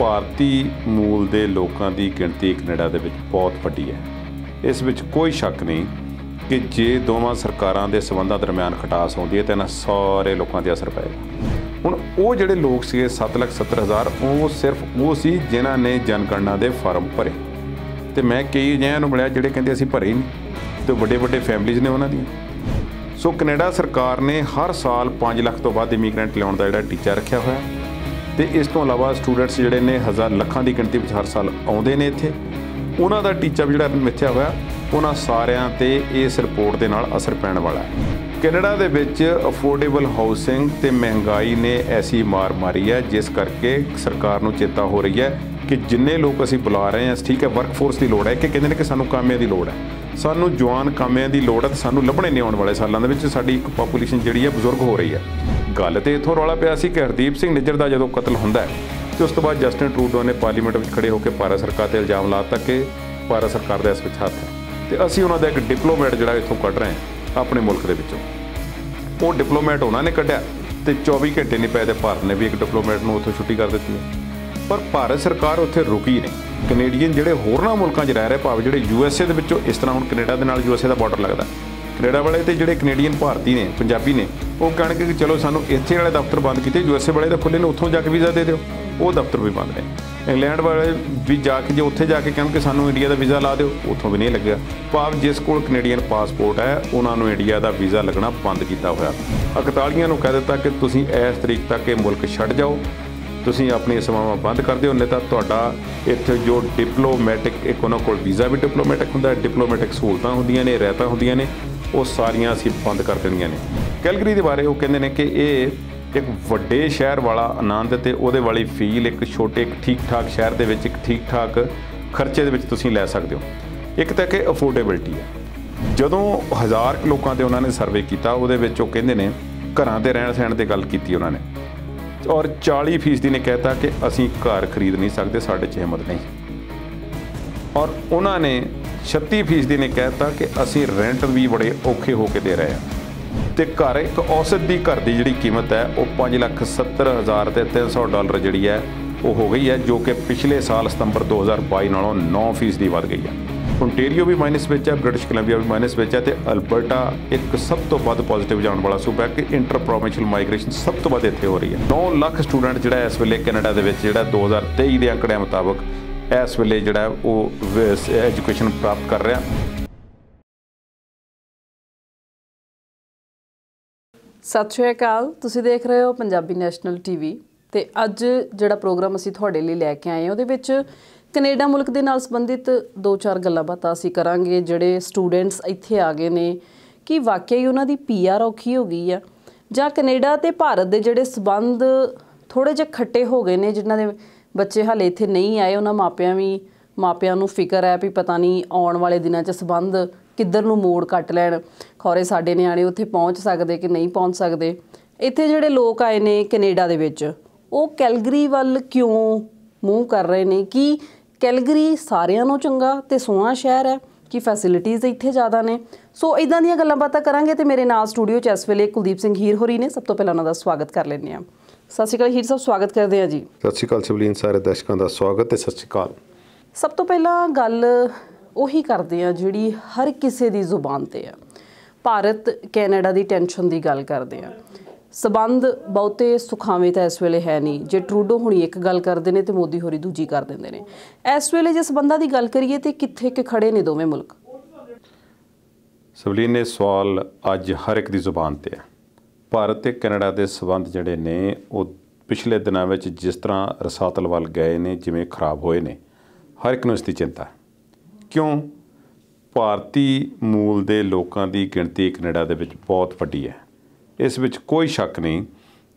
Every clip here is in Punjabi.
ਭਾਰਤੀ ਮੂਲ ਦੇ ਲੋਕਾਂ ਦੀ ਗਿਣਤੀ ਕੈਨੇਡਾ ਦੇ ਵਿੱਚ ਬਹੁਤ ਵੱਡੀ ਹੈ ਇਸ ਵਿੱਚ ਕੋਈ ਸ਼ੱਕ ਨਹੀਂ ਕਿ ਜੇ ਦੋਵਾਂ ਸਰਕਾਰਾਂ ਦੇ ਸਬੰਧਾਂ ਦਰਮਿਆਨ ਖਟਾਸ ਆਉਂਦੀ ਹੈ ਤਾਂ ਇਹਨਾਂ ਸਾਰੇ ਲੋਕਾਂ ਤੇ ਅਸਰ ਪਏਗਾ ਹੁਣ ਉਹ ਜਿਹੜੇ ਲੋਕ ਸੀਗੇ 770000 ਉਹ ਸਿਰਫ ਉਹ ਸੀ ਜਿਨ੍ਹਾਂ ਨੇ ਜਨਗਣਨਾ ਦੇ ਫਾਰਮ ਭਰੇ ਤੇ ਮੈਂ ਕਈ ਜਿਹਾਂ ਨੂੰ ਮਿਲਿਆ ਜਿਹੜੇ ਕਹਿੰਦੇ ਅਸੀਂ ਭਰੇ ਨਹੀਂ ਤੇ ਵੱਡੇ ਵੱਡੇ ਫੈਮਲੀਆਂ ਨੇ ਉਹਨਾਂ ਦੀ ਸੋ ਕੈਨੇਡਾ ਸਰਕਾਰ ਨੇ ਹਰ ਸਾਲ 5 ਲੱਖ ਤੋਂ ਵੱਧ ਇਮੀਗ੍ਰੈਂਟ ਲਿਆਉਣ ਦਾ ਜਿਹੜਾ ਟੀਚਾ ਰੱਖਿਆ ਹੋਇਆ ਹੈ ਤੇ ਇਸ ਤੋਂ ਇਲਾਵਾ ਸਟੂਡੈਂਟਸ ਜਿਹੜੇ ਨੇ ਹਜ਼ਾਰ ਲੱਖਾਂ ਦੀ ਗਿਣਤੀ ਵਿੱਚ ਹਰ ਸਾਲ ਆਉਂਦੇ ਨੇ ਇੱਥੇ ਉਹਨਾਂ ਦਾ ਟੀਚਾ ਜਿਹੜਾ ਮਿੱਥਿਆ ਹੋਇਆ ਉਹਨਾਂ ਸਾਰਿਆਂ ਤੇ ਇਸ ਰਿਪੋਰਟ ਦੇ ਨਾਲ ਅਸਰ ਪੈਣ ਵਾਲਾ ਹੈ ਕੈਨੇਡਾ ਦੇ ਵਿੱਚ ਅਫੋਰਡੇਬਲ ਹਾਊਸਿੰਗ ਤੇ ਮਹਿੰਗਾਈ ਨੇ ਐਸੀ ਮਾਰ ਮਾਰੀ ਹੈ ਜਿਸ ਕਰਕੇ ਸਰਕਾਰ ਨੂੰ ਚੇਤਾ ਹੋ ਰਹੀ ਹੈ ਕਿ ਜਿੰਨੇ ਲੋਕ ਅਸੀਂ ਬੁਲਾ ਰਹੇ ਹਾਂ ਠੀਕ ਹੈ ਵਰਕਫੋਰਸ ਦੀ ਲੋੜ ਹੈ ਕਿ ਕਹਿੰਦੇ ਨੇ ਕਿ ਸਾਨੂੰ ਕਾਮਿਆਂ ਦੀ ਲੋੜ ਹੈ ਸਾਨੂੰ ਜਵਾਨ ਕਾਮਿਆਂ ਦੀ ਲੋੜ ਹੈ ਸਾਨੂੰ ਲੱਭਣੇ ਨੇ ਆਉਣ ਵਾਲੇ ਸਾਲਾਂ ਦੇ ਵਿੱਚ ਸਾਡੀ ਇੱਕ ਪੋਪੂਲੇਸ਼ਨ ਜਿਹੜੀ ਹੈ ਬਜ਼ੁਰਗ ਹੋ ਰਹੀ ਹੈ ਗੱਲ ਤੇ ਇਥੋਂ ਰੌਲਾ ਪਿਆ ਸੀ ਕਿ ਹਰਦੀਪ ਸਿੰਘ ਨਿੱਜਰ ਦਾ ਜਦੋਂ ਕਤਲ ਹੁੰਦਾ ਹੈ ਤੇ ਉਸ ਤੋਂ ਬਾਅਦ ਜਸਟਿਨ ਟਰੂਡੋ ਨੇ ਪਾਰਲੀਮੈਂਟ ਵਿੱਚ ਖੜੇ ਹੋ ਕੇ ਭਾਰਤ ਸਰਕਾਰ ਤੇ ਇਲਜ਼ਾਮ ਲਾਤਾ ਕਿ ਭਾਰਤ ਸਰਕਾਰ ਦਾ ਇਸ ਵਿੱਚ ਹੱਥ ਹੈ ਤੇ ਅਸੀਂ ਉਹਨਾਂ ਦਾ ਇੱਕ ਡਿਪਲੋਮੈਟ ਜਿਹੜਾ ਇਥੋਂ ਕੱਢ ਰਹੇ ਹਾਂ ਆਪਣੇ ਮੁਲਕ ਦੇ ਵਿੱਚੋਂ ਉਹ ਡਿਪਲੋਮੈਟ ਉਹਨਾਂ ਨੇ ਕੱਢਿਆ ਤੇ 24 ਘੰਟੇ ਨਹੀਂ ਪਏ ਤੇ ਭਾਰਤ ਨੇ ਵੀ ਇੱਕ ਡਿਪਲੋਮੈਟ ਨੂੰ ਉੱਥੋਂ ਛੁੱਟੀ ਕਰ ਦਿੱਤੀ ਪਰ ਭਾਰਤ ਸਰਕਾਰ ਉੱਥੇ ਰੁਕੀ ਨਹੀਂ ਕੈਨੇਡੀਅਨ ਜਿਹੜੇ ਹੋਰਨਾਂ ਮੁਲਕਾਂ 'ਚ ਰਹਿ ਰਹੇ ਭਾਵੇਂ ਜਿਹੜੇ ਯੂ ਐਸ ਏ ਦੇ ਵਿੱਚੋਂ ਇਸ ਤਰ੍ਹਾਂ ਹੁਣ ਕੈਨੇਡਾ ਦੇ ਨਾਲ ਯੂ ਐਸ ਏ ਦਾ ਬਾਰਡਰ ਲੱਗਦਾ ਕੈਨੇਡਾ ਵਾਲੇ ਤੇ ਜਿਹੜੇ ਕੈਨੇਡੀਅਨ ਭਾਰਤੀ ਨੇ ਪੰਜਾਬੀ ਨੇ ਉਹ ਕਹਿਣਗੇ ਕਿ ਚਲੋ ਸਾਨੂੰ ਇੱਥੇ ਵਾਲੇ ਦਫ਼ਤਰ ਬੰਦ ਕੀਤੇ ਯੂਐਸਏ ਵਾਲੇ ਤਾਂ ਖੁੱਲੇ ਨੇ ਉੱਥੋਂ ਜਾ ਕੇ ਵੀਜ਼ਾ ਦੇ ਦਿਓ ਉਹ ਦਫ਼ਤਰ ਵੀ ਬੰਦ ਨੇ ਇੰਗਲੈਂਡ ਵਾਲੇ ਵੀ ਜਾ ਕੇ ਜੇ ਉੱਥੇ ਜਾ ਕੇ ਕਹਿੰਦੇ ਕਿ ਸਾਨੂੰ ਇੰਡੀਆ ਦਾ ਵੀਜ਼ਾ ਲਾ ਦਿਓ ਉੱਥੋਂ ਵੀ ਨਹੀਂ ਲੱਗਿਆ ਭਾਵ ਜਿਸ ਕੋਲ ਕੈਨੇਡੀਅਨ ਪਾਸਪੋਰਟ ਹੈ ਉਹਨਾਂ ਨੂੰ ਇੰਡੀਆ ਦਾ ਵੀਜ਼ਾ ਲੱਗਣਾ ਬੰਦ ਕੀਤਾ ਹੋਇਆ ਅਕਤਾਲੀਆਂ ਨੂੰ ਕਹਿ ਦਿੱਤਾ ਕਿ ਤੁਸੀਂ ਇਸ ਤਰੀਕ ਤੱਕ ਇਹ ਮੁਲਕ ਛੱਡ ਜਾਓ ਤੁਸੀਂ ਆਪਣੀ ਸਮਾਵਾਂ ਬੰਦ ਕਰ ਦਿਓ ਨਹੀਂ ਤਾਂ ਤੁਹਾਡਾ ਇੱਥੇ ਜੋ ਡਿਪਲੋਮੈਟਿਕ ਇੱਕ ਉਹਨਾਂ ਕੋਲ ਵੀਜ਼ਾ ਵੀ ਡਿਪਲੋਮੈਟਿਕ ਹੁੰਦਾ ਡਿਪਲੋਮੈਟਿਕ ਸਹੂਲਤਾਂ ਹੁੰਦੀਆਂ ਨੇ ਰਹਿਤਾਂ ਹੁੰਦੀਆਂ ਨੇ ਉਹ ਸਾਰੀਆਂ ਅਸੀਂ ਬੰਦ ਕਰ ਦਿੰਦੀਆਂ ਨੇ ਕੈਲਗਰੀ ਦੇ ਬਾਰੇ ਉਹ ਕਹਿੰਦੇ ਨੇ ਕਿ ਇਹ ਇੱਕ ਵੱਡੇ ਸ਼ਹਿਰ ਵਾਲਾ ਆਨੰਦ ਤੇ ਉਹਦੇ ਵਾਲੀ ਫੀਲ ਇੱਕ ਛੋਟੇ ਇੱਕ ਠੀਕ ਠਾਕ ਸ਼ਹਿਰ ਦੇ ਵਿੱਚ ਇੱਕ ਠੀਕ ਠਾਕ ਖਰਚੇ ਦੇ ਵਿੱਚ ਤੁਸੀਂ ਲੈ ਸਕਦੇ ਹੋ ਇੱਕ ਤਾਂ ਕਿ ਅਫੋਰਡੇਬਿਲਟੀ ਹੈ ਜਦੋਂ ਹਜ਼ਾਰ ਲੋਕਾਂ ਤੇ ਉਹਨਾਂ ਨੇ ਸਰਵੇ ਕੀਤਾ ਉਹਦੇ ਵਿੱਚ ਉਹ ਕਹਿੰਦੇ ਨੇ ਘਰਾਂ ਦੇ ਰਹਿਣ ਸਹਿਣ ਤੇ ਗੱਲ ਕੀਤੀ ਉਹਨਾਂ ਨੇ ਔਰ 40% ਨੇ ਕਹਿਤਾ ਕਿ ਅਸੀਂ ਘਰ ਖਰੀਦ ਨਹੀਂ ਸਕਦੇ ਸਾਡੇ 'ਚ ਹਿੰਮਤ ਨਹੀਂ ਔਰ ਉਹਨਾਂ ਨੇ 36% ਨੇ ਕਹਿਤਾ ਕਿ ਅਸੀਂ ਰੈਂਟ ਵੀ ਬੜੇ ਔਖੇ ਹੋ ਕੇ ਦੇ ਰਹੇ ਹਾਂ ਤੇ ਘਰ ਇੱਕ ਔਸਤ ਦੀ ਘਰ ਦੀ ਜਿਹੜੀ ਕੀਮਤ ਹੈ ਉਹ 570000 ਤੇ 300 ਡਾਲਰ ਜਿਹੜੀ ਹੈ ਉਹ ਹੋ ਗਈ ਹੈ ਜੋ ਕਿ ਪਿਛਲੇ ਸਾਲ ਸਤੰਬਰ 2022 ਨਾਲੋਂ 9% ਦੀ ਵੱਧ ਗਈ ਹੈ ਓਨਟੇਰੀਓ ਵੀ ਮਾਈਨਸ ਵਿੱਚ ਹੈ ਬ੍ਰਿਟਿਸ਼ ਕੋਲੰਬੀਆ ਵੀ ਮਾਈਨਸ ਵਿੱਚ ਹੈ ਤੇ ਅਲਬਰਟਾ ਇੱਕ ਸਭ ਤੋਂ ਵੱਧ ਪੋਜ਼ਿਟਿਵ ਜਾਣ ਵਾਲਾ ਸੂਬਾ ਹੈ ਕਿ ਇੰਟਰ ਪ੍ਰੋਵਿੰਸ਼ੀਅਲ ਮਾਈਗ੍ਰੇਸ਼ਨ ਸਭ ਤੋਂ ਵੱਧ ਇੱਥੇ ਹੋ ਰਹੀ ਹੈ 9 ਲੱਖ ਸਟੂਡੈਂਟ ਜਿਹੜਾ ਇਸ ਵੇਲੇ ਕੈਨੇਡਾ ਦੇ ਵਿੱਚ ਜਿਹੜਾ 2023 ਦੇ ਅੰਕੜਿਆਂ ਮੁਤਾਬਕ ਇਸ ਵੇਲੇ ਜਿਹੜਾ ਉਹ ਐਜੂਕੇਸ਼ਨ ਪ੍ਰਾਪਤ ਕਰ ਰਿਹਾ ਸਤਿ ਸ਼੍ਰੀ ਅਕਾਲ ਤੁਸੀਂ ਦੇਖ ਰਹੇ ਹੋ ਪੰਜਾਬੀ ਨੈਸ਼ਨਲ ਟੀਵੀ ਤੇ ਅੱਜ ਜਿਹੜਾ ਪ੍ਰੋਗਰਾਮ ਅਸੀਂ ਤੁਹਾਡੇ ਲਈ ਲੈ ਕੇ ਆਏ ਹਾਂ ਉਹਦੇ ਵਿੱਚ ਕੈਨੇਡਾ ਮੁਲਕ ਦੇ ਨਾਲ ਸੰਬੰਧਿਤ ਦੋ ਚਾਰ ਗੱਲਾਂ ਬਾਤਾਂ ਅਸੀਂ ਕਰਾਂਗੇ ਜਿਹੜੇ ਸਟੂਡੈਂਟਸ ਇੱਥੇ ਆ ਗਏ ਨੇ ਕਿ ਵਾਕਿਆ ਹੀ ਉਹਨਾਂ ਦੀ ਪੀਆਰ ਔਖੀ ਹੋ ਗਈ ਆ ਜਾਂ ਕੈਨੇਡਾ ਤੇ ਭਾਰਤ ਦੇ ਜਿਹੜੇ ਸਬੰਧ ਥੋੜੇ ਜਿਹਾ ਖੱਟੇ ਹੋ ਗਏ ਨੇ ਜਿਨ੍ਹਾਂ ਦੇ ਬੱਚੇ ਹਾਲੇ ਇੱਥੇ ਨਹੀਂ ਆਏ ਉਹਨਾਂ ਮਾਪਿਆਂ ਵੀ ਮਾਪਿਆਂ ਨੂੰ ਫਿਕਰ ਹੈ ਵੀ ਪਤਾ ਨਹੀਂ ਆਉਣ ਵਾਲੇ ਦਿਨਾਂ 'ਚ ਸਬੰਧ ਕਿੱਧਰ ਨੂੰ ਮੋੜ ਕੱਟ ਲੈਣ ਖੌਰੇ ਸਾਡੇ ਨਿਆਣੇ ਉੱਥੇ ਪਹੁੰਚ ਸਕਦੇ ਕਿ ਨਹੀਂ ਪਹੁੰਚ ਸਕਦੇ ਇੱਥੇ ਜਿਹੜੇ ਲੋਕ ਆਏ ਨੇ ਕੈਨੇਡਾ ਦੇ ਵਿੱਚ ਉਹ ਕੈਲਗਰੀ ਵੱਲ ਕਿਉਂ ਮੂੰਹ ਕਰ ਰਹੇ ਨੇ ਕਿ ਕੈਲਗਰੀ ਸਾਰਿਆਂ ਨੂੰ ਚੰਗਾ ਤੇ ਸੋਹਣਾ ਸ਼ਹਿਰ ਹੈ ਕਿ ਫੈਸਿਲਿਟੀਆਂ ਇੱਥੇ ਜ਼ਿਆਦਾ ਨੇ ਸੋ ਇਦਾਂ ਦੀਆਂ ਗੱਲਾਂ ਬਾਤਾਂ ਕਰਾਂਗੇ ਤੇ ਮੇਰੇ ਨਾਲ ਸਟੂਡੀਓ ਚ ਇਸ ਵੇਲੇ ਕੁਲਦੀਪ ਸਿੰਘ ਹੀਰ ਹੋਰੀ ਨੇ ਸਭ ਤੋਂ ਪਹਿਲਾਂ ਉਹਨਾਂ ਦਾ ਸਵਾਗਤ ਕਰ ਲੈਂਦੇ ਆ ਸਤਿ ਸ਼੍ਰੀ ਅਕਾਲ ਹੀਰ ਸਾਹਿਬ ਸਵਾਗਤ ਕਰਦੇ ਆ ਜੀ ਸਤਿ ਸ਼੍ਰੀ ਅਕਾਲ ਸਭਲੀਨ ਸਾਰੇ ਦਰਸ਼ਕਾਂ ਦਾ ਸਵਾਗਤ ਤੇ ਸਤਿ ਸ਼੍ਰੀ ਅਕਾਲ ਸਭ ਤੋਂ ਪਹਿਲਾਂ ਗੱਲ ਉਹੀ ਕਰਦੇ ਆ ਜਿਹੜੀ ਹਰ ਕਿਸੇ ਦੀ ਜ਼ੁਬਾਨ ਤੇ ਆ ਭਾਰਤ ਕੈਨੇਡਾ ਦੀ ਟੈਨਸ਼ਨ ਦੀ ਗੱਲ ਕਰਦੇ ਆ ਸਬੰਧ ਬਹੁਤੇ ਸੁਖਾਵੇਂ ਤਾਂ ਇਸ ਵੇਲੇ ਹੈ ਨਹੀਂ ਜੇ ਟਰੂਡੋ ਹੁਣੀ ਇੱਕ ਗੱਲ ਕਰਦੇ ਨੇ ਤੇ ਮੋਦੀ ਹੋਰੀ ਦੂਜੀ ਕਰ ਦਿੰਦੇ ਨੇ ਇਸ ਵੇਲੇ ਜੇ ਸਬੰਧਾਂ ਦੀ ਗੱਲ ਕਰੀਏ ਤੇ ਕਿੱਥੇ ਕਿ ਖੜੇ ਨੇ ਦੋਵੇਂ ਮੁਲਕ ਸਬਲੀਨ ਨੇ ਸਵਾਲ ਅੱਜ ਹਰ ਇੱਕ ਦੀ ਜ਼ੁਬਾਨ ਤੇ ਆ ਭਾਰਤ ਤੇ ਕੈਨੇਡਾ ਦੇ ਸਬੰਧ ਜਿਹੜੇ ਨੇ ਉਹ ਪਿਛਲੇ ਦਿਨਾਂ ਵਿੱਚ ਜਿਸ ਤਰ੍ਹਾਂ ਰਸਾਤਲ ਵੱਲ ਗਏ ਨੇ ਜਿਵੇਂ ਖਰਾਬ ਹੋਏ ਨੇ ਹਰ ਇੱਕ ਨੂੰ ਇਸ ਦੀ ਚਿੰਤਾ ਕਿਉਂ ਭਾਰਤੀ ਮੂਲ ਦੇ ਲੋਕਾਂ ਦੀ ਗਿਣਤੀ ਕੈਨੇਡਾ ਦੇ ਵਿੱਚ ਬਹੁਤ ਵੱਡੀ ਹੈ ਇਸ ਵਿੱਚ ਕੋਈ ਸ਼ੱਕ ਨਹੀਂ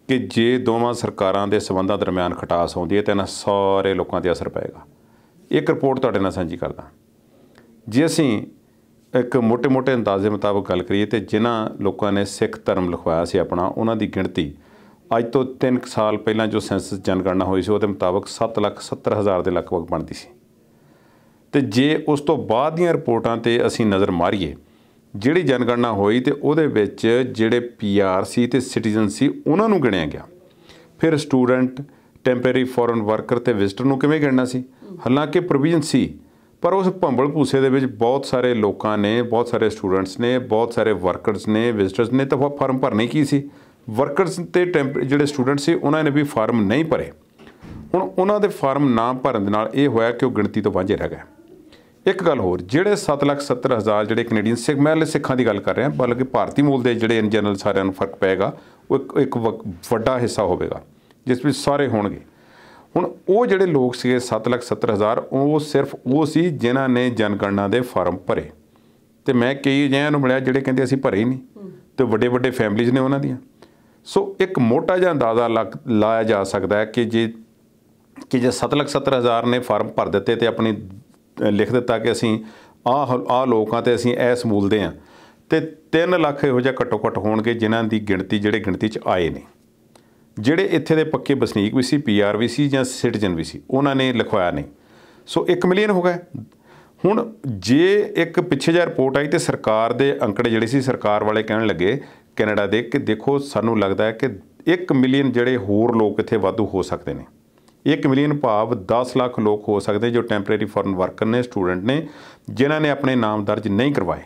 ਕਿ ਜੇ ਦੋਵਾਂ ਸਰਕਾਰਾਂ ਦੇ ਸਬੰਧਾਂ ਦਰਮਿਆਨ ਖਟਾਸ ਆਉਂਦੀ ਹੈ ਤਾਂ ਇਹਨਾਂ ਸਾਰੇ ਲੋਕਾਂ ਤੇ ਅਸਰ ਪਏਗਾ ਇੱਕ ਰਿਪੋਰਟ ਤੁਹਾਡੇ ਨਾਲ ਸਾਂਝੀ ਕਰਦਾ ਜੇ ਅਸੀਂ ਇੱਕ ਮੋٹے ਮੋਟੇ ਅੰਦਾਜ਼ੇ ਮੁਤਾਬਕ ਗੱਲ ਕਰੀਏ ਤੇ ਜਿਨ੍ਹਾਂ ਲੋਕਾਂ ਨੇ ਸਿੱਖ ਧਰਮ ਲਿਖਵਾਇਆ ਸੀ ਆਪਣਾ ਉਹਨਾਂ ਦੀ ਗਿਣਤੀ ਅੱਜ ਤੋਂ 3 ਸਾਲ ਪਹਿਲਾਂ ਜੋ ਸੈਂਸਸ ਜਨਗਣਨਾ ਹੋਈ ਸੀ ਉਹਦੇ ਮੁਤਾਬਕ 770000 ਦੇ ਲਗਭਗ ਬਣਦੀ ਸੀ ਤੇ ਜੇ ਉਸ ਤੋਂ ਬਾਅਦ ਦੀਆਂ ਰਿਪੋਰਟਾਂ ਤੇ ਅਸੀਂ ਨਜ਼ਰ ਮਾਰੀਏ ਜਿਹੜੀ ਜਨਗਣਨਾ ਹੋਈ ਤੇ ਉਹਦੇ ਵਿੱਚ ਜਿਹੜੇ ਪੀਆਰ ਸੀ ਤੇ ਸਿਟੀਜ਼ਨ ਸੀ ਉਹਨਾਂ ਨੂੰ ਗਿਣਿਆ ਗਿਆ ਫਿਰ ਸਟੂਡੈਂਟ ਟੈਂਪਰੇਰੀ ਫੋਰਨ ਵਰਕਰ ਤੇ ਵਿਜ਼ਟਰ ਨੂੰ ਕਿਵੇਂ ਗਿਣਨਾ ਸੀ ਹਾਲਾਂਕਿ ਪ੍ਰੋਵੀਜ਼ਨ ਸੀ ਪਰ ਉਸ ਭੰਬਲ ਭੂਸੇ ਦੇ ਵਿੱਚ ਬਹੁਤ ਸਾਰੇ ਲੋਕਾਂ ਨੇ ਬਹੁਤ ਸਾਰੇ ਸਟੂਡੈਂਟਸ ਨੇ ਬਹੁਤ ਸਾਰੇ ਵਰਕਰਸ ਨੇ ਵਿਜ਼ਟਰਸ ਨੇ ਤਾਂ ਫਾਰਮ ਭਰਨੇ ਕੀ ਸੀ ਵਰਕਰਸ ਤੇ ਜਿਹੜੇ ਸਟੂਡੈਂਟ ਸੀ ਉਹਨਾਂ ਨੇ ਵੀ ਫਾਰਮ ਨਹੀਂ ਭਰੇ ਹੁਣ ਉਹਨਾਂ ਦੇ ਫਾਰਮ ਨਾ ਭਰਨ ਦੇ ਨਾਲ ਇਹ ਹੋਇਆ ਕਿ ਉਹ ਗਿਣਤੀ ਤੋਂ ਵਾਂਝੇ ਰਹਿ ਗਏ ਇੱਕ ਗੱਲ ਹੋਰ ਜਿਹੜੇ 7,70,000 ਜਿਹੜੇ ਕੈਨੇਡੀਅਨ ਸਿੱਖ ਮਹਿਲੇ ਸਿੱਖਾਂ ਦੀ ਗੱਲ ਕਰ ਰਹੇ ਹਾਂ ਬਲਕਿ ਭਾਰਤੀ ਮੂਲ ਦੇ ਜਿਹੜੇ ਇਨ ਜਨਰਲ ਸਾਰਿਆਂ ਨੂੰ ਫਰਕ ਪਏਗਾ ਉਹ ਇੱਕ ਵੱਡਾ ਹਿੱਸਾ ਹੋਵੇਗਾ ਜਿਸ ਵਿੱਚ ਸਾਰੇ ਹੋਣਗੇ ਹੁਣ ਉਹ ਜਿਹੜੇ ਲੋਕ ਸੀਗੇ 770000 ਉਹ ਸਿਰਫ ਉਹ ਸੀ ਜਿਨ੍ਹਾਂ ਨੇ ਜਨਗਣਨਾ ਦੇ ਫਾਰਮ ਭਰੇ ਤੇ ਮੈਂ ਕਈ ਜਿਹਿਆਂ ਨੂੰ ਮਿਲਿਆ ਜਿਹੜੇ ਕਹਿੰਦੇ ਅਸੀਂ ਭਰੇ ਹੀ ਨਹੀਂ ਤੇ ਵੱਡੇ ਵੱਡੇ ਫੈਮਲੀਜ਼ ਨੇ ਉਹਨਾਂ ਦੀਆਂ ਸੋ ਇੱਕ ਮੋਟਾ ਜਿਹਾ ਅੰਦਾਜ਼ਾ ਲਾਇਆ ਜਾ ਸਕਦਾ ਹੈ ਕਿ ਜੇ ਕਿ ਜੇ 770000 ਨੇ ਫਾਰਮ ਭਰ ਦਿੱਤੇ ਤੇ ਆਪਣੀ ਲਿਖ ਦਿੱਤਾ ਕਿ ਅਸੀਂ ਆ ਆ ਲੋਕਾਂ ਤੇ ਅਸੀਂ ਇਹ ਸਮੂਲਦੇ ਆ ਤੇ 3 ਲੱਖ ਇਹੋ ਜਿਹਾ ਘੱਟੋ ਘੱਟ ਹੋਣਗੇ ਜਿਨ੍ਹਾਂ ਦੀ ਗਿਣਤੀ ਜਿਹੜੇ ਗਿਣਤੀ 'ਚ ਆਏ ਨੇ ਜਿਹੜੇ ਇੱਥੇ ਦੇ ਪੱਕੇ ਵਸਨੀਕ ਵੀ ਸੀ ਪੀਆਰ ਵੀ ਸੀ ਜਾਂ ਸਿਟੀਜ਼ਨ ਵੀ ਸੀ ਉਹਨਾਂ ਨੇ ਲਿਖਵਾਇਆ ਨਹੀਂ ਸੋ 1 ਮਿਲੀਅਨ ਹੋ ਗਿਆ ਹੁਣ ਜੇ ਇੱਕ ਪਿੱਛੇ ਜਿਹਾ ਰਿਪੋਰਟ ਆਈ ਤੇ ਸਰਕਾਰ ਦੇ ਅੰਕੜੇ ਜਿਹੜੇ ਸੀ ਸਰਕਾਰ ਵਾਲੇ ਕਹਿਣ ਲੱਗੇ ਕੈਨੇਡਾ ਦੇ ਕਿ ਦੇਖੋ ਸਾਨੂੰ ਲੱਗਦਾ ਹੈ ਕਿ 1 ਮਿਲੀਅਨ ਜਿਹੜੇ ਹੋਰ ਲੋਕ ਇੱਥੇ ਵਾਧੂ ਹੋ ਸਕਦੇ ਨੇ 1 ਮਿਲੀਅਨ ਭਾਵ 10 ਲੱਖ ਲੋਕ ਹੋ ਸਕਦੇ ਜੋ ਟੈਂਪਰੇਰੀ ਫੋਰਨ ਵਰਕਰ ਨੇ ਸਟੂਡੈਂਟ ਨੇ ਜਿਨ੍ਹਾਂ ਨੇ ਆਪਣੇ ਨਾਮ ਦਰਜ ਨਹੀਂ ਕਰਵਾਏ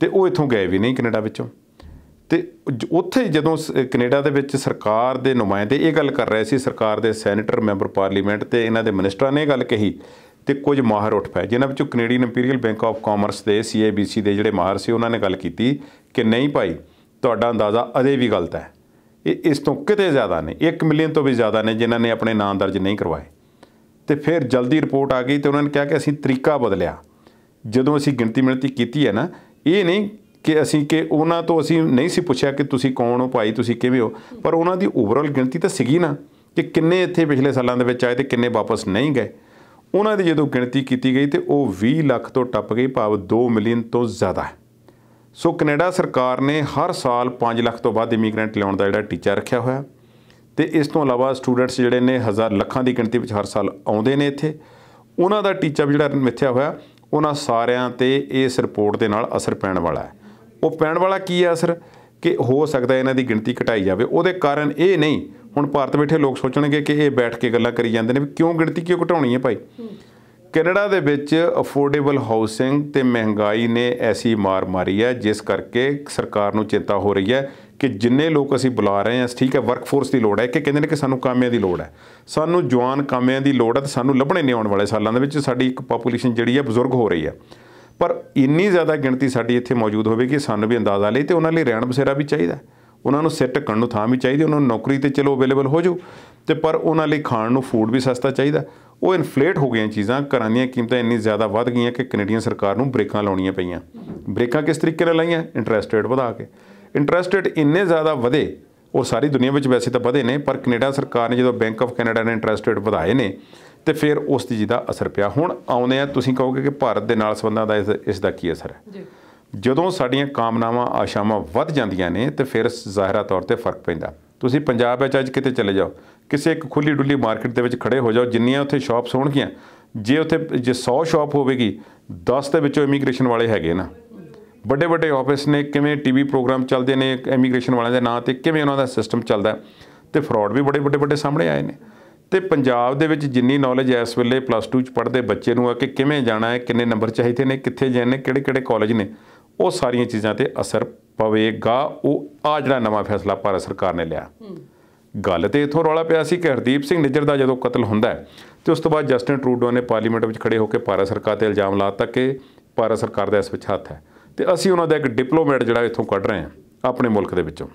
ਤੇ ਉਹ ਇੱਥੋਂ ਗਏ ਵੀ ਨਹੀਂ ਕੈਨੇਡਾ ਵਿੱਚੋਂ ਤੇ ਉੱਥੇ ਜਦੋਂ ਕੈਨੇਡਾ ਦੇ ਵਿੱਚ ਸਰਕਾਰ ਦੇ ਨੁਮਾਇੰਦੇ ਇਹ ਗੱਲ ਕਰ ਰਹੇ ਸੀ ਸਰਕਾਰ ਦੇ ਸੈਨੇਟਰ ਮੈਂਬਰ ਪਾਰਲੀਮੈਂਟ ਤੇ ਇਹਨਾਂ ਦੇ ਮਿਨਿਸਟਰਾਂ ਨੇ ਇਹ ਗੱਲ ਕਹੀ ਤੇ ਕੁਝ ਮਾਹਰ ਉੱਠ ਪਏ ਜਿਨ੍ਹਾਂ ਵਿੱਚੋਂ Canadian Imperial Bank of Commerce ਦੇ ਸੀਏਬੀਸੀ ਦੇ ਜਿਹੜੇ ਮਾਹਰ ਸੀ ਉਹਨਾਂ ਨੇ ਗੱਲ ਕੀਤੀ ਕਿ ਨਹੀਂ ਭਾਈ ਤੁਹਾਡਾ ਅੰਦਾਜ਼ਾ ਅਜੇ ਵੀ ਗਲਤ ਹੈ ਇਹ ਇਸ ਤੋਂ ਕਿਤੇ ਜ਼ਿਆਦਾ ਨੇ 1 ਮਿਲੀਅਨ ਤੋਂ ਵੀ ਜ਼ਿਆਦਾ ਨੇ ਜਿਨ੍ਹਾਂ ਨੇ ਆਪਣੇ ਨਾਮ ਦਰਜ ਨਹੀਂ ਕਰਵਾਏ ਤੇ ਫਿਰ ਜਲਦੀ ਰਿਪੋਰਟ ਆ ਗਈ ਤੇ ਉਹਨਾਂ ਨੇ ਕਿਹਾ ਕਿ ਅਸੀਂ ਤਰੀਕਾ ਬਦਲਿਆ ਜਦੋਂ ਅਸੀਂ ਗਿਣਤੀ ਮਿਣਤੀ ਕੀਤੀ ਹੈ ਨਾ ਇਹ ਨਹੀਂ ਕਿ ਅਸੀਂ ਕਿ ਉਹਨਾਂ ਤੋਂ ਅਸੀਂ ਨਹੀਂ ਸੀ ਪੁੱਛਿਆ ਕਿ ਤੁਸੀਂ ਕੌਣ ਹੋ ਭਾਈ ਤੁਸੀਂ ਕਿਵੇਂ ਹੋ ਪਰ ਉਹਨਾਂ ਦੀ ਓਵਰਆਲ ਗਿਣਤੀ ਤਾਂ ਸੀਗੀ ਨਾ ਕਿ ਕਿੰਨੇ ਇੱਥੇ ਪਿਛਲੇ ਸਾਲਾਂ ਦੇ ਵਿੱਚ ਆਏ ਤੇ ਕਿੰਨੇ ਵਾਪਸ ਨਹੀਂ ਗਏ ਉਹਨਾਂ ਦੀ ਜਦੋਂ ਗਿਣਤੀ ਕੀਤੀ ਗਈ ਤੇ ਉਹ 20 ਲੱਖ ਤੋਂ ਟੱਪ ਗਈ ਭਾਵ 2 ਮਿਲੀਅਨ ਤੋਂ ਜ਼ਿਆਦਾ ਸੋ ਕੈਨੇਡਾ ਸਰਕਾਰ ਨੇ ਹਰ ਸਾਲ 5 ਲੱਖ ਤੋਂ ਵੱਧ ਇਮੀਗ੍ਰੈਂਟ ਲਿਆਉਣ ਦਾ ਜਿਹੜਾ ਟੀਚਾ ਰੱਖਿਆ ਹੋਇਆ ਤੇ ਇਸ ਤੋਂ ਇਲਾਵਾ ਸਟੂਡੈਂਟਸ ਜਿਹੜੇ ਨੇ ਹਜ਼ਾਰ ਲੱਖਾਂ ਦੀ ਗਿਣਤੀ ਵਿੱਚ ਹਰ ਸਾਲ ਆਉਂਦੇ ਨੇ ਇੱਥੇ ਉਹਨਾਂ ਦਾ ਟੀਚਾ ਜਿਹੜਾ ਮਿੱਥਿਆ ਹੋਇਆ ਉਹਨਾਂ ਸਾਰਿਆਂ ਤੇ ਇਸ ਰਿਪੋਰਟ ਦੇ ਨਾਲ ਅਸਰ ਪੈਣ ਵਾਲਾ ਹੈ ਉਹ ਪੈਣ ਵਾਲਾ ਕੀ ਹੈ ਅਸਰ ਕਿ ਹੋ ਸਕਦਾ ਇਹਨਾਂ ਦੀ ਗਿਣਤੀ ਘਟਾਈ ਜਾਵੇ ਉਹਦੇ ਕਾਰਨ ਇਹ ਨਹੀਂ ਹੁਣ ਭਾਰਤ ਬੈਠੇ ਲੋਕ ਸੋਚਣਗੇ ਕਿ ਇਹ ਬੈਠ ਕੇ ਗੱਲਾਂ ਕਰੀ ਜਾਂਦੇ ਨੇ ਵੀ ਕਿਉਂ ਗਿਣਤੀ ਕਿਉਂ ਘਟਾਉਣੀ ਹੈ ਭਾਈ ਕੈਨੇਡਾ ਦੇ ਵਿੱਚ ਅਫੋਰਡੇਬਲ ਹਾਊਸਿੰਗ ਤੇ ਮਹਿੰਗਾਈ ਨੇ ਐਸੀ ਮਾਰ ਮਾਰੀ ਹੈ ਜਿਸ ਕਰਕੇ ਸਰਕਾਰ ਨੂੰ ਚਿੰਤਾ ਹੋ ਰਹੀ ਹੈ ਕਿ ਜਿੰਨੇ ਲੋਕ ਅਸੀਂ ਬੁਲਾ ਰਹੇ ਹਾਂ ਠੀਕ ਹੈ ਵਰਕਫੋਰਸ ਦੀ ਲੋੜ ਹੈ ਕਿ ਕਹਿੰਦੇ ਨੇ ਕਿ ਸਾਨੂੰ ਕਾਮਿਆਂ ਦੀ ਲੋੜ ਹੈ ਸਾਨੂੰ ਜਵਾਨ ਕਾਮਿਆਂ ਦੀ ਲੋੜ ਹੈ ਤੇ ਸਾਨੂੰ ਲੱਭਣੇ ਨੇ ਆਉਣ ਵਾਲੇ ਸਾਲਾਂ ਦੇ ਵਿੱਚ ਸਾਡੀ ਇੱਕ ਪੋਪੂਲੇਸ਼ਨ ਜਿਹੜੀ ਹੈ ਬਜ਼ੁਰਗ ਹੋ ਰਹੀ ਹੈ ਪਰ ਇੰਨੀ ਜ਼ਿਆਦਾ ਗਿਣਤੀ ਸਾਡੀ ਇੱਥੇ ਮੌਜੂਦ ਹੋਵੇ ਕਿ ਸਾਨੂੰ ਵੀ ਅੰਦਾਜ਼ਾ ਲਈ ਤੇ ਉਹਨਾਂ ਲਈ ਰਹਿਣ ਬਸੇਰਾ ਵੀ ਚਾਹੀਦਾ ਉਹਨਾਂ ਨੂੰ ਸਿੱਟ ਕਰਨ ਨੂੰ ਥਾਂ ਵੀ ਚਾਹੀਦੀ ਉਹਨਾਂ ਨੂੰ ਨੌਕਰੀ ਤੇ ਚਲੋ ਅਵੇਲੇਬਲ ਹੋ ਜਾਓ ਤੇ ਪਰ ਉਹਨਾਂ ਲਈ ਖਾਣ ਨੂੰ ਫੂਡ ਵੀ ਸਸਤਾ ਚਾਹੀਦਾ ਉਹ ਇਨਫਲੇਟ ਹੋ ਗਈਆਂ ਚੀਜ਼ਾਂ ਘਰਾਂ ਦੀਆਂ ਕੀਮਤਾਂ ਇੰਨੀ ਜ਼ਿਆਦਾ ਵੱਧ ਗਈਆਂ ਕਿ ਕੈਨੇਡੀਅਨ ਸਰਕਾਰ ਨੂੰ ਬ੍ਰੇਕਾਂ ਲਾਉਣੀਆਂ ਪਈਆਂ ਬ੍ਰੇਕਾਂ ਕਿਸ ਤਰੀਕੇ ਨਾਲ ਲਾਈਆਂ ਇੰਟਰਸਟ ਰੇਟ ਵਧਾ ਕੇ ਇੰਟਰਸਟ ਰੇਟ ਇੰਨੇ ਜ਼ਿਆਦਾ ਵਧੇ ਉਹ ਸਾਰੀ ਦੁਨੀਆ ਵਿੱਚ ਵੈਸੇ ਤਾਂ ਵਧੇ ਨੇ ਪਰ ਕੈਨੇਡਾ ਸਰਕਾਰ ਨੇ ਜਦੋਂ ਬੈਂਕ ਆਫ ਕੈਨੇਡਾ ਨੇ ਇੰਟਰਸਟ ਰੇਟ ਵਧਾਏ ਨੇ ਤੇ ਫਿਰ ਉਸ ਦੀ ਦਾ ਅਸਰ ਪਿਆ ਹੁਣ ਆਉਂਦੇ ਆ ਤੁਸੀਂ ਕਹੋਗੇ ਕਿ ਭਾਰਤ ਦੇ ਨਾਲ ਸੰਬੰਧਾਂ ਦਾ ਇਸ ਇਸ ਦਾ ਕੀ ਅਸਰ ਹੈ ਜਦੋਂ ਸਾਡੀਆਂ ਕਾਮਨਾਵਾਂ ਆਸ਼ਾਵਾਂ ਵੱਧ ਜਾਂਦੀਆਂ ਨੇ ਤੇ ਫਿਰ ਜ਼ਾਹਿਰਾ ਤੌਰ ਤੇ ਫਰਕ ਪੈਂਦਾ ਤੁਸੀਂ ਪੰਜਾਬ ਵਿੱਚ ਅੱਜ ਕਿਤੇ ਚਲੇ ਜਾਓ ਕਿਸੇ ਇੱਕ ਖੁੱਲੀ ਡੁੱਲੀ ਮਾਰਕੀਟ ਦੇ ਵਿੱਚ ਖੜੇ ਹੋ ਜਾਓ ਜਿੰਨੀਆਂ ਉੱਥੇ ਸ਼ਾਪਸ ਹੋਣਗੀਆਂ ਜੇ ਉੱਥੇ ਜੇ 100 ਸ਼ਾਪ ਹੋਵੇਗੀ 10 ਦੇ ਵਿੱਚੋਂ ਇਮੀਗ੍ਰੇਸ਼ਨ ਵਾਲੇ ਹੈਗੇ ਨਾ ਵੱਡੇ ਵੱਡੇ ਆਫਿਸ ਨੇ ਕਿਵੇਂ ਟੀਵੀ ਪ੍ਰੋਗਰਾਮ ਚੱਲਦੇ ਨੇ ਇਮੀਗ੍ਰੇਸ਼ਨ ਵਾਲਿਆਂ ਦੇ ਨਾਂ ਤੇ ਕਿਵੇਂ ਉਹਨਾਂ ਦਾ ਸਿਸਟਮ ਚੱਲਦਾ ਤੇ ਫਰਾਡ ਵੀ ਬੜੇ ਵੱਡੇ ਵੱਡੇ ਸਾਹਮਣੇ ਆਏ ਨੇ ਤੇ ਪੰਜਾਬ ਦੇ ਵਿੱਚ ਜਿੰਨੀ ਨੌਲੇਜ ਇਸ ਵੇਲੇ ਪਲੱਸ 2 ਚ ਪੜ੍ਹਦੇ ਬੱਚੇ ਨੂੰ ਆ ਕਿ ਕਿਵੇਂ ਜਾਣਾ ਹੈ ਕਿੰਨੇ ਨੰਬਰ ਚਾਹੀਦੇ ਨੇ ਕਿੱਥੇ ਜਾਣੇ ਕਿਹੜੇ ਕਿਹੜੇ ਕਾਲਜ ਨੇ ਉਹ ਸਾਰੀਆਂ ਚੀਜ਼ਾਂ ਤੇ ਅਸਰ ਪਵੇਗਾ ਉਹ ਆ ਜਿਹੜਾ ਨਵਾਂ ਫੈਸਲਾ ਭਾਰਤ ਸਰਕਾਰ ਨੇ ਲਿਆ ਗੱਲ ਤੇ ਇਥੋਂ ਰੌਲਾ ਪਿਆ ਸੀ ਕਿ ਹਰਦੀਪ ਸਿੰਘ ਨਿੱਜਰ ਦਾ ਜਦੋਂ ਕਤਲ ਹੁੰਦਾ ਹੈ ਤੇ ਉਸ ਤੋਂ ਬਾਅਦ ਜਸਟਿਨ ਟਰੂਡੋ ਨੇ ਪਾਰਲੀਮੈਂਟ ਵਿੱਚ ਖੜੇ ਹੋ ਕੇ ਭਾਰਤ ਸਰਕਾਰ ਤੇ ਇਲਜ਼ਾਮ ਲਾਤਾ ਕਿ ਭਾਰਤ ਸਰਕਾਰ ਦਾ ਇਸ ਵਿੱਚ ਹੱਥ ਹੈ ਤੇ ਅਸੀਂ ਉਹਨਾਂ ਦਾ ਇੱਕ ਡਿਪਲੋਮੈਟ ਜਿਹੜਾ ਇਥੋਂ ਕੱਢ ਰਹੇ ਹਾਂ ਆਪਣੇ ਮੁਲਕ ਦੇ ਵਿੱਚੋਂ